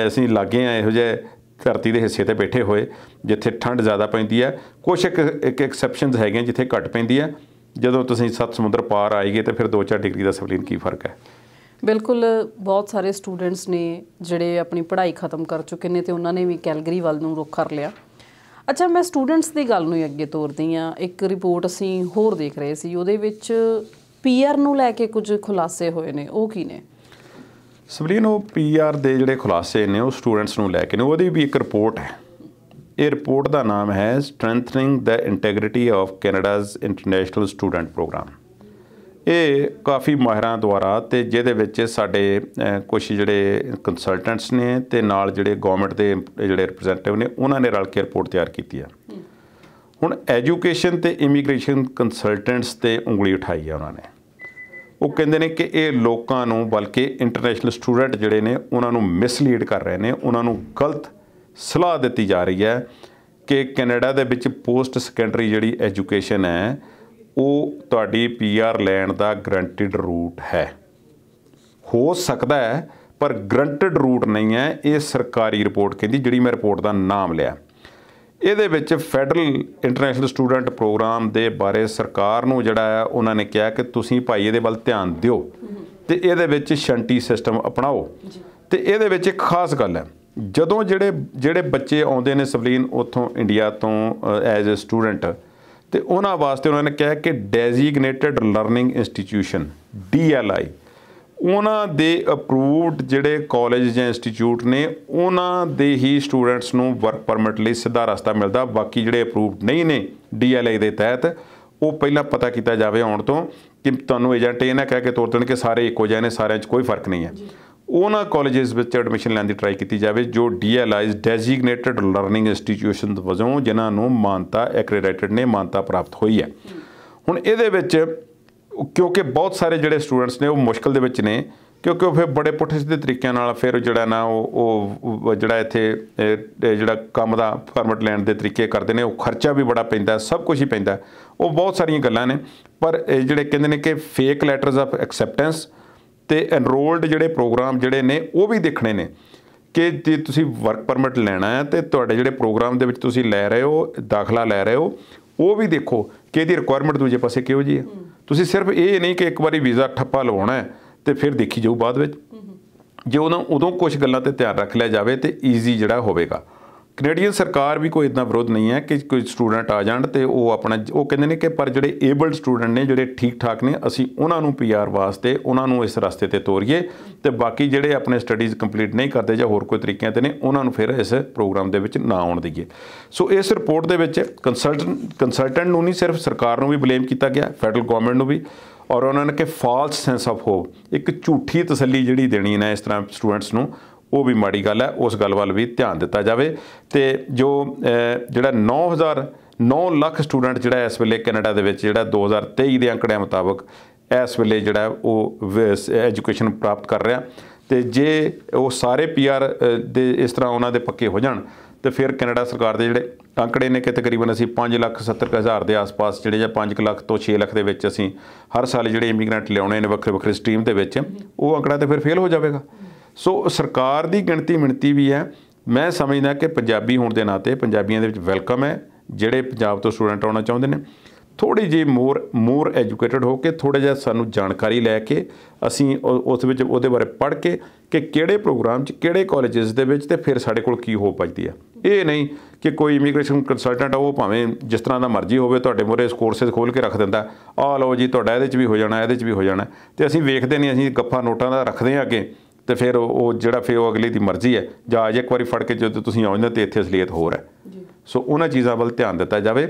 ਅਸੀਂ ਲੱਗੇ ਆ ਇਹੋ ਜਿਹੇ ਧਰਤੀ ਦੇ ਹਿੱਸੇ ਤੇ ਬੈਠੇ ਹੋਏ ਜਿੱਥੇ ਠੰਡ ਜ਼ਿਆਦਾ ਪੈਂਦੀ ਹੈ ਕੁਝ ਇੱਕ ਐਕਸੈਪਸ਼ਨਸ ਹੈਗੇ ਜਿੱਥੇ ਘੱਟ ਪੈਂਦੀ ਹੈ ਜਦੋਂ ਤੁਸੀਂ ਸੱਤ ਸਮੁੰਦਰ ਪਾਰ ਆਏਗੇ ਤੇ ਫਿਰ 2-4 ਡਿਗਰੀ ਦਾ ਸਪਲਿਨ ਕੀ ਫਰਕ ਹੈ ਬਿਲਕੁਲ ਬਹੁਤ ਸਾਰੇ ਸਟੂਡੈਂਟਸ ਨੇ ਜਿਹੜੇ ਆਪਣੀ ਪੜ੍ਹਾਈ ਖਤਮ ਕਰ ਚੁੱਕੇ ਨੇ ਤੇ ਉਹਨਾਂ ਨੇ ਵੀ ਕੈਲਗਰੀ ਵੱਲ ਨੂੰ ਰੁਖ ਕਰ ਲਿਆ ਅੱਛਾ ਮੈਂ ਸਟੂਡੈਂਟਸ ਦੀ ਗੱਲ ਨੂੰ ਅੱਗੇ ਤੋਰਦੀ ਆ ਇੱਕ ਰਿਪੋਰਟ ਅਸੀਂ ਹੋਰ ਦੇਖ ਰਹੇ ਸੀ ਉਹਦੇ ਵਿੱਚ ਪੀਆਰ ਨੂੰ ਲੈ ਕੇ ਕੁਝ ਖੁਲਾਸੇ ਹੋਏ ਨੇ ਉਹ ਕੀ ਨੇ ਸਬਲੀਨ ਉਹ ਪੀਆਰ ਦੇ ਜਿਹੜੇ ਖੁਲਾਸੇ ਨੇ ਉਹ ਸਟੂਡੈਂਟਸ ਨੂੰ ਲੈ ਕੇ ਨੇ ਉਹਦੀ ਵੀ ਇੱਕ ਰਿਪੋਰਟ ਹੈ ਇਹ ਰਿਪੋਰਟ ਦਾ ਨਾਮ ਹੈ strengthening the integrity of Canada's international student program ਇਹ ਕਾਫੀ ਮਾਹਿਰਾਂ ਦੁਆਰਾ ਤੇ ਜਿਹਦੇ ਵਿੱਚ ਸਾਡੇ ਕੁਝ ਜਿਹੜੇ ਕੰਸਲਟੈਂਟਸ ਨੇ ਤੇ ਨਾਲ ਜਿਹੜੇ ਗਵਰਨਮੈਂਟ ਦੇ ਜਿਹੜੇ ਰਿਪਰੈਜ਼ੈਂਟੇਟਿਵ ਨੇ ਉਹਨਾਂ ਨੇ ਰਲ ਕੇ ਰਿਪੋਰਟ ਤਿਆਰ ਕੀਤੀ ਆ ਹੁਣ ਐਜੂਕੇਸ਼ਨ ਤੇ ਇਮੀਗ੍ਰੇਸ਼ਨ ਕੰਸਲਟੈਂਟਸ ਤੇ ਉਂਗਲੀ ਉਠਾਈ ਆ ਉਹਨਾਂ ਨੇ ਉਹ ਕਹਿੰਦੇ ਨੇ ਕਿ ਇਹ ਲੋਕਾਂ ਨੂੰ ਬਲਕਿ ਇੰਟਰਨੈਸ਼ਨਲ ਸਟੂਡੈਂਟ ਜਿਹੜੇ ਨੇ ਉਹਨਾਂ ਨੂੰ ਮਿਸਲੀਡ ਕਰ ਰਹੇ ਨੇ ਉਹਨਾਂ ਨੂੰ ਗਲਤ ਸਲਾਹ ਦਿੱਤੀ ਜਾ ਰਹੀ ਹੈ ਕਿ ਕੈਨੇਡਾ ਦੇ ਵਿੱਚ ਪੋਸਟ ਸੈਕੰਡਰੀ ਜਿਹੜੀ ਐਜੂਕੇਸ਼ਨ ਹੈ ਉਹ ਤੁਹਾਡੀ ਪੀਆਰ ਲੈਣ ਦਾ ਗਰੰਟਿਡ ਰੂਟ ਹੈ ਹੋ ਸਕਦਾ ਹੈ ਪਰ ਗਰੰਟਡ ਰੂਟ ਨਹੀਂ ਹੈ ਇਹ ਸਰਕਾਰੀ ਰਿਪੋਰਟ ਕਹਿੰਦੀ ਜਿਹੜੀ ਮੈਂ ਰਿਪੋਰਟ ਦਾ ਨਾਮ ਲਿਆ ਇਹਦੇ ਵਿੱਚ ਫੈਡਰਲ ਇੰਟਰਨੈਸ਼ਨਲ ਸਟੂਡੈਂਟ ਪ੍ਰੋਗਰਾਮ ਦੇ ਬਾਰੇ ਸਰਕਾਰ ਨੂੰ ਜਿਹੜਾ ਹੈ ਉਹਨਾਂ ਨੇ ਕਿਹਾ ਕਿ ਤੁਸੀਂ ਭਾਈ ਇਹਦੇ ਵੱਲ ਧਿਆਨ ਦਿਓ ਤੇ ਇਹਦੇ ਵਿੱਚ ਸ਼ੰਟੀ ਸਿਸਟਮ ਅਪਣਾਓ ਤੇ ਇਹਦੇ ਵਿੱਚ ਇੱਕ ਖਾਸ ਗੱਲ ਹੈ ਜਦੋਂ ਜਿਹੜੇ ਜਿਹੜੇ ਬੱਚੇ ਆਉਂਦੇ ਨੇ ਸਵਲੀਨ ਉਥੋਂ ਇੰਡੀਆ ਤੋਂ ਐਜ਼ ਅ ਸਟੂਡੈਂਟ ਤੇ ਉਹਨਾਂ ਵਾਸਤੇ ਉਹਨਾਂ ਨੇ ਕਿਹਾ ਕਿ ਡੈਜ਼ਿਗਨੇਟਿਡ ਲਰਨਿੰਗ ਇੰਸਟੀਚਿਊਸ਼ਨ ਡੀਐਲਆਈ ਉਹਨਾਂ ਦੇ ਅਪਰੂਵਡ ਜਿਹੜੇ ਕਾਲਜ ਜਾਂ ਇੰਸਟੀਚਿਊਟ ਨੇ ਉਹਨਾਂ ਦੇ ਹੀ ਸਟੂਡੈਂਟਸ ਨੂੰ ਵਰਕ ਪਰਮਿਟ ਲਈ ਸਿੱਧਾ ਰਸਤਾ ਮਿਲਦਾ ਬਾਕੀ ਜਿਹੜੇ ਅਪਰੂਵਡ ਨਹੀਂ ਨੇ ਡੀਐਲਆਈ ਦੇ ਤਹਿਤ ਉਹ ਪਹਿਲਾਂ ਪਤਾ ਕੀਤਾ ਜਾਵੇ ਆਉਣ ਤੋਂ ਕਿ ਤੁਹਾਨੂੰ ਏਜੰਟ ਇਹ ਨਾ ਕਹਿ ਕੇ ਤੋਰ ਦੇਣ ਕਿ ਸਾਰੇ ਇੱਕੋ ਜਿਹੇ ਨੇ ਸਾਰਿਆਂ 'ਚ ਕੋਈ ਫਰਕ ਨਹੀਂ ਹੈ ਉਹਨਾਂ ਕਾਲਜਸ ਵਿੱਚ ਐਡਮਿਸ਼ਨ ਲੈਣ ਦੀ ਟਰਾਈ ਕੀਤੀ ਜਾਵੇ ਜੋ ਡੀਐਲਆਈਜ਼ ਡੈਜ਼ਿਗਨੇਟਡ ਲਰਨਿੰਗ ਇੰਸਟੀਟਿਊਸ਼ਨ ਵਜੋਂ ਜਿਨ੍ਹਾਂ ਨੂੰ ਮਾਨਤਾ ਐਕ੍ਰੀਡਾਈਟਡ ਨੇ ਮਾਨਤਾ ਪ੍ਰਾਪਤ ਹੋਈ ਹੈ ਹੁਣ ਇਹਦੇ ਵਿੱਚ ਕਿਉਂਕਿ ਬਹੁਤ ਸਾਰੇ ਜਿਹੜੇ ਸਟੂਡੈਂਟਸ ਨੇ ਉਹ ਮੁਸ਼ਕਲ ਦੇ ਵਿੱਚ ਨੇ ਕਿਉਂਕਿ ਉਹ ਫਿਰ ਬੜੇ ਪੁੱਠੇ ਸਿੱਧੇ ਤਰੀਕਿਆਂ ਨਾਲ ਫਿਰ ਜਿਹੜਾ ਨਾ ਉਹ ਉਹ ਜਿਹੜਾ ਇੱਥੇ ਜਿਹੜਾ ਕੰਮ ਦਾ ਪਰਮਿਟ ਲੈਣ ਦੇ ਤਰੀਕੇ ਕਰਦੇ ਨੇ ਉਹ ਖਰਚਾ ਵੀ ਬੜਾ ਪੈਂਦਾ ਸਭ ਕੁਝ ਹੀ ਪੈਂਦਾ ਉਹ ਬਹੁਤ ਸਾਰੀਆਂ ਗੱਲਾਂ ਨੇ ਪਰ ਜਿਹੜੇ ਕਹਿੰਦੇ ਨੇ ਕਿ ਫੇਕ ਲੈਟਰਸ ਆਫ ਐਕਸੈਪਟੈਂਸ ਤੇ ਐਨਰੋਲਡ ਜਿਹੜੇ ਪ੍ਰੋਗਰਾਮ ਜਿਹੜੇ ਨੇ ਉਹ ਵੀ ਦੇਖਣੇ ਨੇ ਕਿ ਜੇ ਤੁਸੀਂ ਵਰਕ ਪਰਮਿਟ ਲੈਣਾ ਹੈ ਤੇ ਤੁਹਾਡੇ ਜਿਹੜੇ ਪ੍ਰੋਗਰਾਮ ਦੇ ਵਿੱਚ ਤੁਸੀਂ ਲੈ ਰਹੇ ਹੋ ਦਾਖਲਾ ਲੈ ਰਹੇ ਹੋ ਉਹ ਵੀ ਦੇਖੋ ਕਿ ਇਹਦੀ ਰਿਕੁਆਇਰਮੈਂਟ ਦੂਜੇ ਪਾਸੇ ਕਿਹੋ ਜੀ ਹੈ ਤੁਸੀਂ ਸਿਰਫ ਇਹ ਨਹੀਂ ਕਿ ਇੱਕ ਵਾਰੀ ਵੀਜ਼ਾ ਠੱਪਾ ਲਵਾਉਣਾ ਹੈ ਤੇ ਫਿਰ ਦੇਖੀ ਜਾਊ ਬਾਅਦ ਵਿੱਚ ਜੇ ਉਹਨਾਂ ਉਦੋਂ ਕੁਝ ਗੱਲਾਂ ਤੇ ਧਿਆਨ ਰੱਖ ਲਿਆ ਜਾਵੇ ਤੇ ਈਜ਼ੀ ਜਿਹੜਾ ਹੋਵੇਗਾ ਕੈਨੇਡੀਅਨ ਸਰਕਾਰ ਵੀ ਕੋਈ ਇਦਾਂ ਵਿਰੋਧ ਨਹੀਂ ਹੈ ਕਿ ਕੋਈ ਸਟੂਡੈਂਟ ਆ ਜਾਣ ਤੇ ਉਹ ਆਪਣਾ ਉਹ ਕਹਿੰਦੇ ਨੇ ਕਿ ਪਰ ਜਿਹੜੇ ਏਬਲਡ ਸਟੂਡੈਂਟ ਨੇ ਜਿਹੜੇ ਠੀਕ ਠਾਕ ਨੇ ਅਸੀਂ ਉਹਨਾਂ ਨੂੰ ਪੀਆਰ ਵਾਸਤੇ ਉਹਨਾਂ ਨੂੰ ਇਸ ਰਸਤੇ ਤੇ ਤੋਰੀਏ ਤੇ ਬਾਕੀ ਜਿਹੜੇ ਆਪਣੇ ਸਟੱਡੀਜ਼ ਕੰਪਲੀਟ ਨਹੀਂ ਕਰਦੇ ਜਾਂ ਹੋਰ ਕੋਈ ਤਰੀਕਿਆਂ ਤੇ ਨੇ ਉਹਨਾਂ ਨੂੰ ਫਿਰ ਇਸ ਪ੍ਰੋਗਰਾਮ ਦੇ ਵਿੱਚ ਨਾ ਆਉਣ ਦਈਏ ਸੋ ਇਸ ਰਿਪੋਰਟ ਦੇ ਵਿੱਚ ਕੰਸਲਟੈਂਟ ਕੰਸਲਟੈਂਟ ਨੂੰ ਨਹੀਂ ਸਿਰਫ ਸਰਕਾਰ ਨੂੰ ਵੀ ਬਲੇਮ ਕੀਤਾ ਗਿਆ ਫੈਡਰਲ ਗਵਰਨਮੈਂਟ ਨੂੰ ਵੀ ਔਰ ਉਹਨਾਂ ਨੇ ਕਿ ਫਾਲਸ ਸੈਂਸ ਆਫ ਹੋਪ ਇੱਕ ਝੂਠੀ ਤਸੱਲੀ ਜਿਹੜੀ ਦੇਣੀ ਹੈ ਇਸ ਤਰ੍ਹਾਂ ਸਟੂਡੈਂਟਸ ਨੂੰ ਉਹ ਵੀ ਮਾੜੀ ਗੱਲ ਹੈ ਉਸ ਗੱਲ ਵੱਲ ਵੀ ਧਿਆਨ ਦਿੱਤਾ ਜਾਵੇ ਤੇ ਜੋ ਜਿਹੜਾ 9000 9 ਲੱਖ ਸਟੂਡੈਂਟ ਜਿਹੜਾ ਇਸ ਵੇਲੇ ਕੈਨੇਡਾ ਦੇ ਵਿੱਚ ਜਿਹੜਾ 2023 ਦੇ ਅੰਕੜਿਆਂ ਮੁਤਾਬਕ ਇਸ ਵੇਲੇ ਜਿਹੜਾ ਉਹ ਐਜੂਕੇਸ਼ਨ ਪ੍ਰਾਪਤ ਕਰ ਰਿਹਾ ਤੇ ਜੇ ਉਹ ਸਾਰੇ ਪੀਆਰ ਦੇ ਇਸ ਤਰ੍ਹਾਂ ਉਹਨਾਂ ਦੇ ਪੱਕੇ ਹੋ ਜਾਣ ਤੇ ਫਿਰ ਕੈਨੇਡਾ ਸਰਕਾਰ ਦੇ ਜਿਹੜੇ ਅੰਕੜੇ ਨੇ ਕਿ ਤਕਰੀਬਨ ਅਸੀਂ 5 ਲੱਖ 70 ਹਜ਼ਾਰ ਦੇ ਆਸ-ਪਾਸ ਜਿਹੜੇ ਜਾਂ 5 ਲੱਖ ਤੋਂ 6 ਲੱਖ ਦੇ ਵਿੱਚ ਅਸੀਂ ਹਰ ਸਾਲ ਜਿਹੜੇ ਇਮੀਗ੍ਰੈਂਟ ਲਿਆਉਣੇ ਨੇ ਵੱਖਰੇ ਵੱਖਰੇ ਸਟ੍ਰੀਮ ਦੇ ਵਿੱਚ ਉਹ ਅੰਕੜਾ ਤੇ ਫਿਰ ਫੇਲ ਹੋ ਜਾਵੇਗਾ ਸੋ ਸਰਕਾਰ ਦੀ ਗਿਣਤੀ ਮਿਣਤੀ ਵੀ ਹੈ ਮੈਂ ਸਮਝਦਾ ਕਿ ਪੰਜਾਬੀ ਹੋਣ ਦੇ ਨਾਤੇ ਪੰਜਾਬੀਆਂ ਦੇ ਵਿੱਚ ਵੈਲਕਮ ਹੈ ਜਿਹੜੇ ਪੰਜਾਬ ਤੋਂ ਸਟੂਡੈਂਟ ਆਉਣਾ ਚਾਹੁੰਦੇ ਨੇ ਥੋੜੀ ਜਿਹੀ ਮੋਰ ਮੋਰ ਐਜੂਕੇਟਡ ਹੋ ਕੇ ਥੋੜਾ ਜਿਹਾ ਸਾਨੂੰ ਜਾਣਕਾਰੀ ਲੈ ਕੇ ਅਸੀਂ ਉਸ ਵਿੱਚ ਉਹਦੇ ਬਾਰੇ ਪੜ੍ਹ ਕੇ ਕਿ ਕਿਹੜੇ ਪ੍ਰੋਗਰਾਮ 'ਚ ਕਿਹੜੇ ਕਾਲਜਸ ਦੇ ਵਿੱਚ ਤੇ ਫਿਰ ਸਾਡੇ ਕੋਲ ਕੀ ਹੋ ਪਜਦੀ ਆ ਇਹ ਨਹੀਂ ਕਿ ਕੋਈ ਇਮੀਗ੍ਰੇਸ਼ਨ ਕੰਸਲਟੈਂਟ ਆ ਉਹ ਭਾਵੇਂ ਜਿਸ ਤਰ੍ਹਾਂ ਦਾ ਮਰਜ਼ੀ ਹੋਵੇ ਤੁਹਾਡੇ ਮੋਰੇ ਕੋਰਸਸ ਖੋਲ ਕੇ ਰੱਖ ਦਿੰਦਾ ਆ ਲਓ ਜੀ ਤੁਹਾਡਾ ਇਹਦੇ 'ਚ ਵੀ ਹੋ ਜਾਣਾ ਇਹਦੇ 'ਚ ਵੀ ਹੋ ਜਾਣਾ ਤੇ ਅਸੀਂ ਵੇਖਦੇ ਨਹੀਂ ਅਸੀਂ ਗੱਫਾ ਨੋਟਾਂ ਦਾ ਰੱਖਦੇ ਆ ਅੱਗੇ ਤੇ ਫਿਰ ਉਹ ਜਿਹੜਾ ਫਿਰ ਉਹ ਅਗਲੇ ਦੀ ਮਰਜ਼ੀ ਹੈ ਅਜੇ ਇੱਕ ਵਾਰੀ ਫੜ ਕੇ ਜਦੋਂ ਤੁਸੀਂ ਆਉਂਦੇ ਤੇ ਇੱਥੇ ਅਸਲੀਅਤ ਹੋਰ ਹੈ ਸੋ ਉਹਨਾਂ ਚੀਜ਼ਾਂ ਵੱਲ ਧਿਆਨ ਦਿੱਤਾ ਜਾਵੇ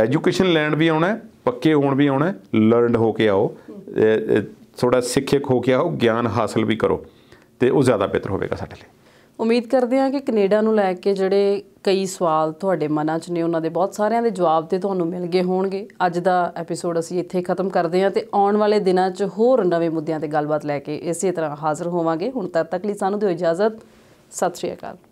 ਐਜੂਕੇਸ਼ਨ ਲੈਣ ਵੀ ਆਉਣਾ ਪੱਕੇ ਹੋਣ ਵੀ ਆਉਣਾ ਲਰਨਡ ਹੋ ਕੇ ਆਓ ਥੋੜਾ ਸਿੱਖਿਅਕ ਹੋ ਕੇ ਆਓ ਗਿਆਨ ਹਾਸਲ ਵੀ ਕਰੋ ਤੇ ਉਹ ਜ਼ਿਆਦਾ ਬਿਹਤਰ ਹੋਵੇਗਾ ਸਾਡੇ ਲਈ ਉਮੀਦ ਕਰਦੇ ਹਾਂ ਕਿ ਕੈਨੇਡਾ ਨੂੰ ਲੈ ਕੇ ਜਿਹੜੇ ਕਈ ਸਵਾਲ ਤੁਹਾਡੇ ਮਨਾਂ 'ਚ ਨੇ ਉਹਨਾਂ ਦੇ ਬਹੁਤ ਸਾਰਿਆਂ ਦੇ ਜਵਾਬ ਤੇ ਤੁਹਾਨੂੰ ਮਿਲ ਗਏ ਹੋਣਗੇ ਅੱਜ ਦਾ ਐਪੀਸੋਡ ਅਸੀਂ ਇੱਥੇ ਖਤਮ ਕਰਦੇ ਹਾਂ ਤੇ ਆਉਣ ਵਾਲੇ ਦਿਨਾਂ 'ਚ ਹੋਰ ਨਵੇਂ ਮੁੱਦਿਆਂ ਤੇ ਗੱਲਬਾਤ ਲੈ ਕੇ ਇਸੇ ਤਰ੍ਹਾਂ ਹਾਜ਼ਰ ਹੋਵਾਂਗੇ ਹੁਣ ਤਦ ਤੱਕ ਲਈ ਸਾਨੂੰ ਦਿਓ ਇਜਾਜ਼ਤ ਸਤਿ ਸ਼੍ਰੀ ਅਕਾਲ